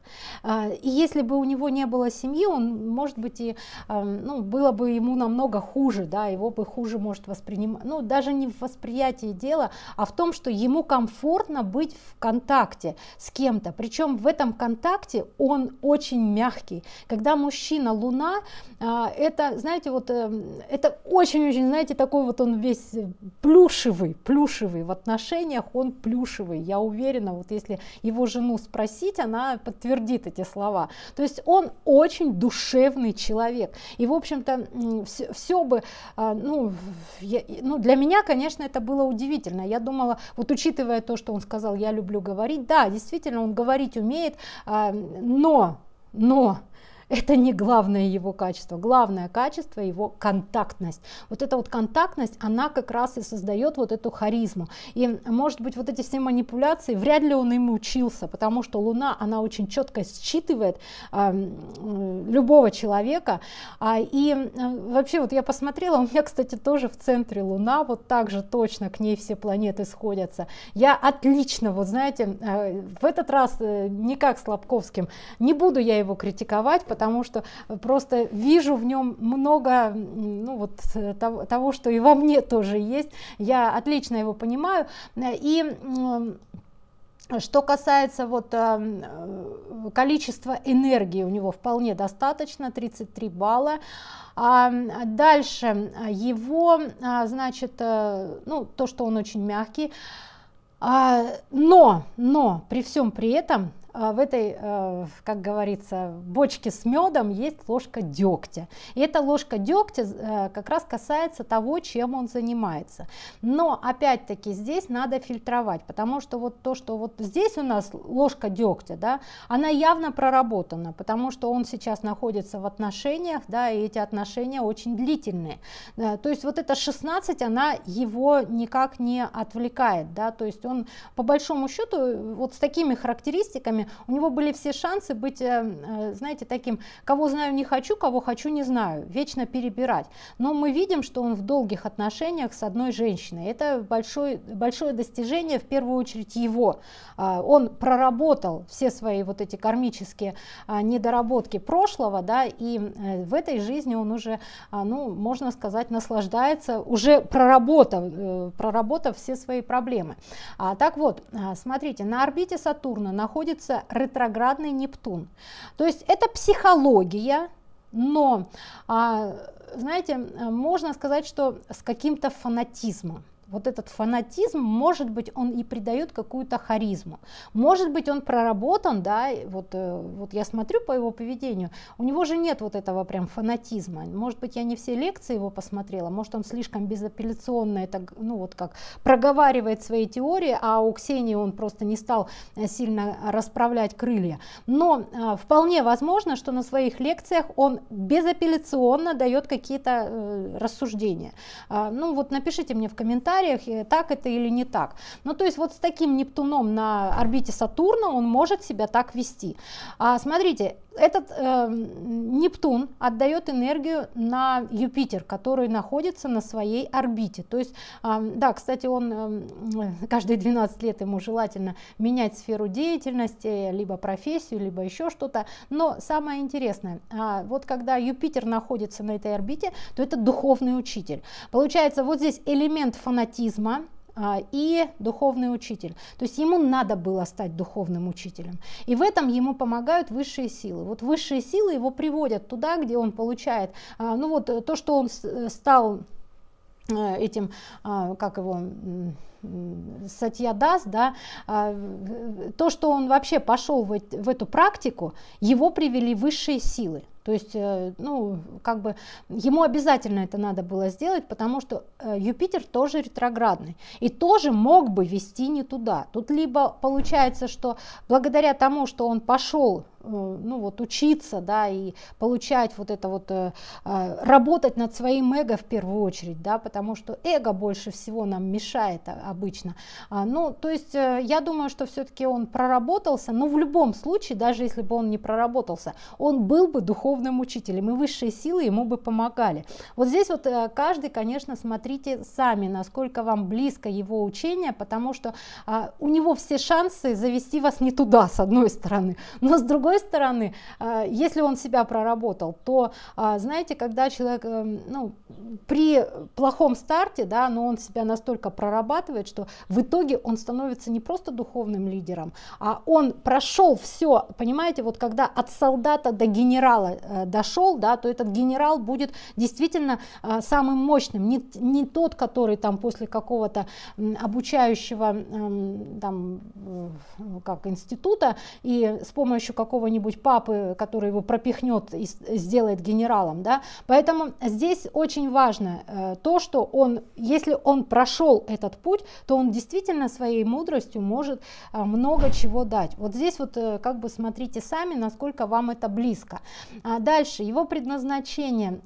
Э, и если бы у него не было семьи, он, может быть, и, э, ну, было бы ему намного хуже, да, его бы хуже может воспринимать, ну, даже не в восприятии дела, а в том, что ему комфортно быть в контакте с кем-то, причем причем в этом контакте он очень мягкий. Когда мужчина луна, а, это, знаете, вот э, это очень-очень, знаете, такой вот он весь э, плюшевый, плюшевый в отношениях, он плюшевый. Я уверена, вот если его жену спросить, она подтвердит эти слова. То есть он очень душевный человек. И, в общем-то, все, все бы, а, ну, я, ну, для меня, конечно, это было удивительно. Я думала, вот учитывая то, что он сказал, я люблю говорить, да, действительно, он говорит говорить умеет, а, но, но это не главное его качество. Главное качество его контактность. Вот эта вот контактность, она как раз и создает вот эту харизму. И может быть вот эти все манипуляции, вряд ли он им учился, потому что Луна, она очень четко считывает а, любого человека. А, и а, вообще вот я посмотрела, у меня, кстати, тоже в центре Луна, вот так же точно к ней все планеты сходятся. Я отлично, вот знаете, э, в этот раз э, не как с Лобковским, не буду я его критиковать, потому потому что просто вижу в нем много ну, вот, того, того, что и во мне тоже есть. Я отлично его понимаю. И что касается вот э, количества энергии, у него вполне достаточно, 33 балла. А дальше его, а, значит, э, ну, то, что он очень мягкий, а, но, но при всем при этом а, в этой, э, как говорится, бочке с медом есть ложка дегтя. И эта ложка дегтя э, как раз касается того, чем он занимается. Но опять-таки здесь надо фильтровать, потому что вот то, что вот здесь у нас ложка дегтя, да, она явно проработана, потому что он сейчас находится в отношениях, да, и эти отношения очень длительные. Э, то есть вот эта 16, она его никак не отвлекает, да, то есть он по большому счету вот с такими характеристиками вами, у него были все шансы быть, э, э, знаете, таким, кого знаю не хочу, кого хочу не знаю, вечно перебирать. Но мы видим, что он в долгих отношениях с одной женщиной. Это большой, большое достижение, в первую очередь, его. А, он проработал все свои вот эти кармические а, недоработки прошлого, да, и э, в этой жизни он уже, а, ну, можно сказать, наслаждается, уже проработав, проработав все свои проблемы. А, так вот, смотрите, на орбите Сатурна находится называется ретроградный Нептун. То есть это психология, но, а, знаете, можно сказать, что с каким-то фанатизмом вот этот фанатизм, может быть, он и придает какую-то харизму. Может быть, он проработан, да, вот, э, вот я смотрю по его поведению, у него же нет вот этого прям фанатизма. Может быть, я не все лекции его посмотрела, может, он слишком безапелляционно это, ну вот как, проговаривает свои теории, а у Ксении он просто не стал э, сильно расправлять крылья. Но а, вполне возможно, что на своих лекциях он безапелляционно дает какие-то э, рассуждения. А, ну вот напишите мне в комментариях, комментариях, так это или не так. Ну, то есть вот с таким Нептуном на орбите Сатурна он может себя так вести. А, смотрите, этот э, Нептун отдает энергию на Юпитер, который находится на своей орбите. То есть, э, да, кстати, он э, каждые 12 лет ему желательно менять сферу деятельности, либо профессию, либо еще что-то. Но самое интересное, э, вот когда Юпитер находится на этой орбите, то это духовный учитель. Получается, вот здесь элемент фанатизма, фанатизма а, и духовный учитель. То есть ему надо было стать духовным учителем. И в этом ему помогают высшие силы. Вот высшие силы его приводят туда, где он получает, а, ну вот э, то, что он э, стал э, этим, а, как его, Сатья Дас, да, а, то, что он вообще пошел в, в эту практику, его привели высшие силы. То есть, э, ну, как бы ему обязательно это надо было сделать, потому что э, Юпитер тоже ретроградный и тоже мог бы вести не туда. Тут либо получается, что благодаря тому, что он пошел Э, ну вот учиться, да, и получать вот это вот, э, э, работать над своим эго в первую очередь, да, потому что эго больше всего нам мешает обычно. А, ну, то есть я думаю, что все-таки он проработался, но в любом случае, даже если бы он не проработался, он был бы духовным учителем, и высшие силы ему бы помогали. Вот здесь вот каждый, конечно, смотрите сами, насколько вам близко его учение, потому что а, у него все шансы завести вас не туда, с одной стороны, но с другой другой стороны, э, если он себя проработал, то, э, знаете, когда человек эм, ну, при плохом старте, да, но он себя настолько прорабатывает, что в итоге он становится не просто духовным лидером, а он прошел все, понимаете, вот когда от солдата до генерала э, дошел, да, то этот генерал будет действительно самым мощным, не, не тот, который там после какого-то обучающего эм, там, как института и с помощью какого какого-нибудь папы, который его пропихнет и сделает генералом. Да? Поэтому здесь очень важно э, то, что он, если он прошел этот путь, то он действительно своей мудростью может э, много чего дать. Вот здесь вот э, как бы смотрите сами, насколько вам это близко. А дальше, его предназначение.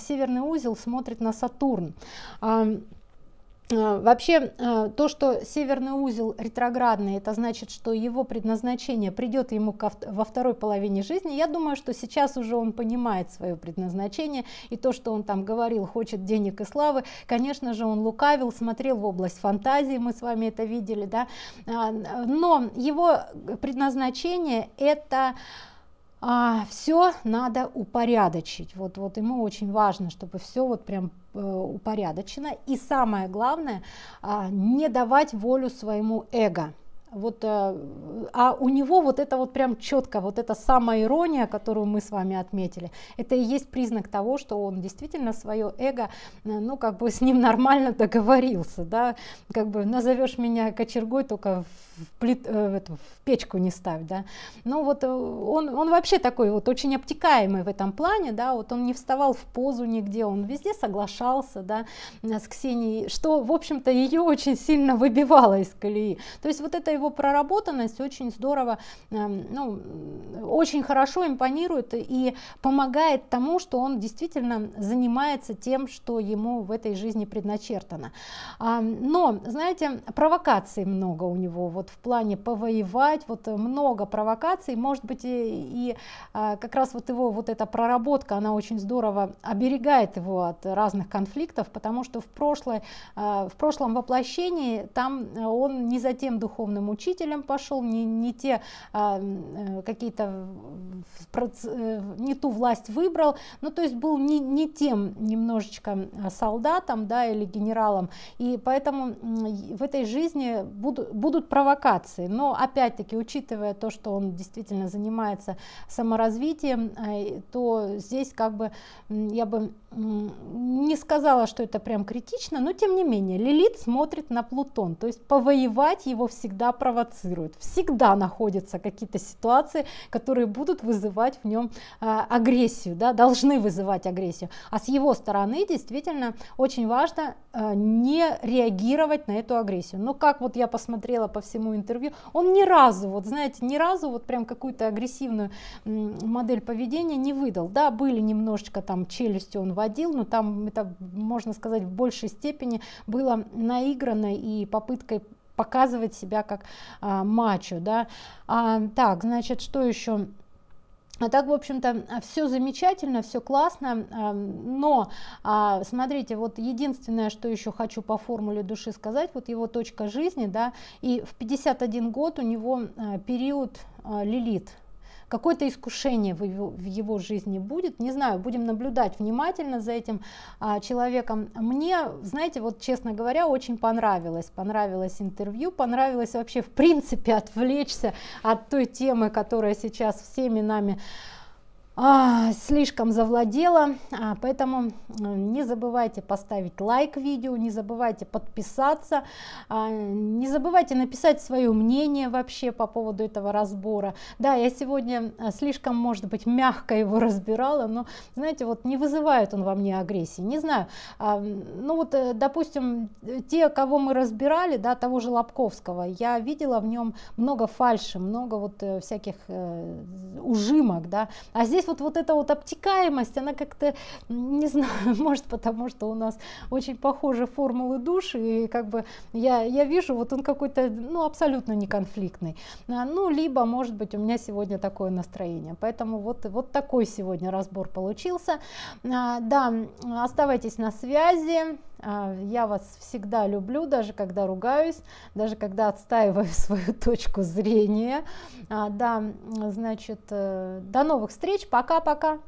Северный узел смотрит на Сатурн. Э, вообще, э, то, что северный узел ретроградный, это значит, что его предназначение придет ему во второй половине жизни. Я думаю, что сейчас уже он понимает свое предназначение, и то, что он там говорил, хочет денег и славы, конечно же, он лукавил, смотрел в область фантазии, мы с вами это видели, да, а, но его предназначение это а, все надо упорядочить. Вот, вот ему очень важно, чтобы все вот прям Э, упорядочено. И самое главное, а, не давать волю своему эго. Вот, э, а у него вот это вот прям четко, вот эта самая ирония, которую мы с вами отметили, это и есть признак того, что он действительно свое эго, э, ну как бы с ним нормально договорился, да, как бы назовешь меня кочергой, только в, плит, в, э, эту, в печку не ставь, да. Ну вот он, он вообще такой вот очень обтекаемый в этом плане, да, вот он не вставал в позу нигде, он везде соглашался, да, с Ксенией, что, в общем-то, ее очень сильно выбивало из колеи. То есть вот это его его проработанность очень здорово, эм, ну, очень хорошо импонирует и помогает тому, что он действительно занимается тем, что ему в этой жизни предначертано. Но, знаете, провокаций много у него, вот в плане повоевать, вот много провокаций, может быть, и, и а, как раз вот его вот эта проработка, она очень здорово оберегает его от разных конфликтов, потому что в, прошлой, а, в прошлом воплощении там он не за тем духовным учителем пошел, не, не те а, э, какие-то, э, не ту власть выбрал, ну то есть был не, не тем немножечко а, солдатом, да, или генералом, и поэтому в этой жизни будут, будут провокации, но опять-таки, учитывая то, что он действительно занимается саморазвитием, а, то здесь как бы я бы не сказала, что это прям критично, но тем не менее, Лилит смотрит на Плутон, то есть повоевать его всегда провоцирует. Всегда находятся какие-то ситуации, которые будут вызывать в нем э, агрессию, да, должны вызывать агрессию. А с его стороны действительно очень важно э, не реагировать на эту агрессию. Но как вот я посмотрела по всему интервью, он ни разу, вот знаете, ни разу вот прям какую-то агрессивную модель поведения не выдал. Да, были немножечко там челюстью он водил, но там это, можно сказать, в большей степени было наиграно и попыткой показывать себя как а, мачо, да. А, так, значит, что еще? А так, в общем-то, все замечательно, все классно, а, но а, смотрите, вот единственное, что еще хочу по формуле души сказать, вот его точка жизни, да, и в 51 год у него а, период лилит, какое-то искушение в его, в его жизни будет. Не знаю, будем наблюдать внимательно за этим а, человеком. Мне, знаете, вот честно говоря, очень понравилось. Понравилось интервью, понравилось вообще в принципе отвлечься от той темы, которая сейчас всеми нами а, слишком завладела, а, поэтому э, не забывайте поставить лайк видео, не забывайте подписаться, а, не забывайте написать свое мнение вообще по поводу этого разбора. Да, я сегодня э, слишком, может быть, мягко его разбирала, но, знаете, вот не вызывает он во мне агрессии, не знаю. ну вот, э, допустим, те, кого мы разбирали, да, того же Лобковского, я видела в нем много фальши, много вот всяких ужимок, да, а здесь здесь вот, вот эта вот обтекаемость, она как-то, не знаю, может потому, что у нас очень похожи формулы души, и как бы я, я вижу, вот он какой-то, ну, абсолютно не конфликтный. А, ну, либо, может быть, у меня сегодня такое настроение. Поэтому вот, вот такой сегодня разбор получился. А, да, оставайтесь на связи. А, я вас всегда люблю, даже когда ругаюсь, даже когда отстаиваю свою точку зрения. А, да, значит, э, до новых встреч. Пока-пока.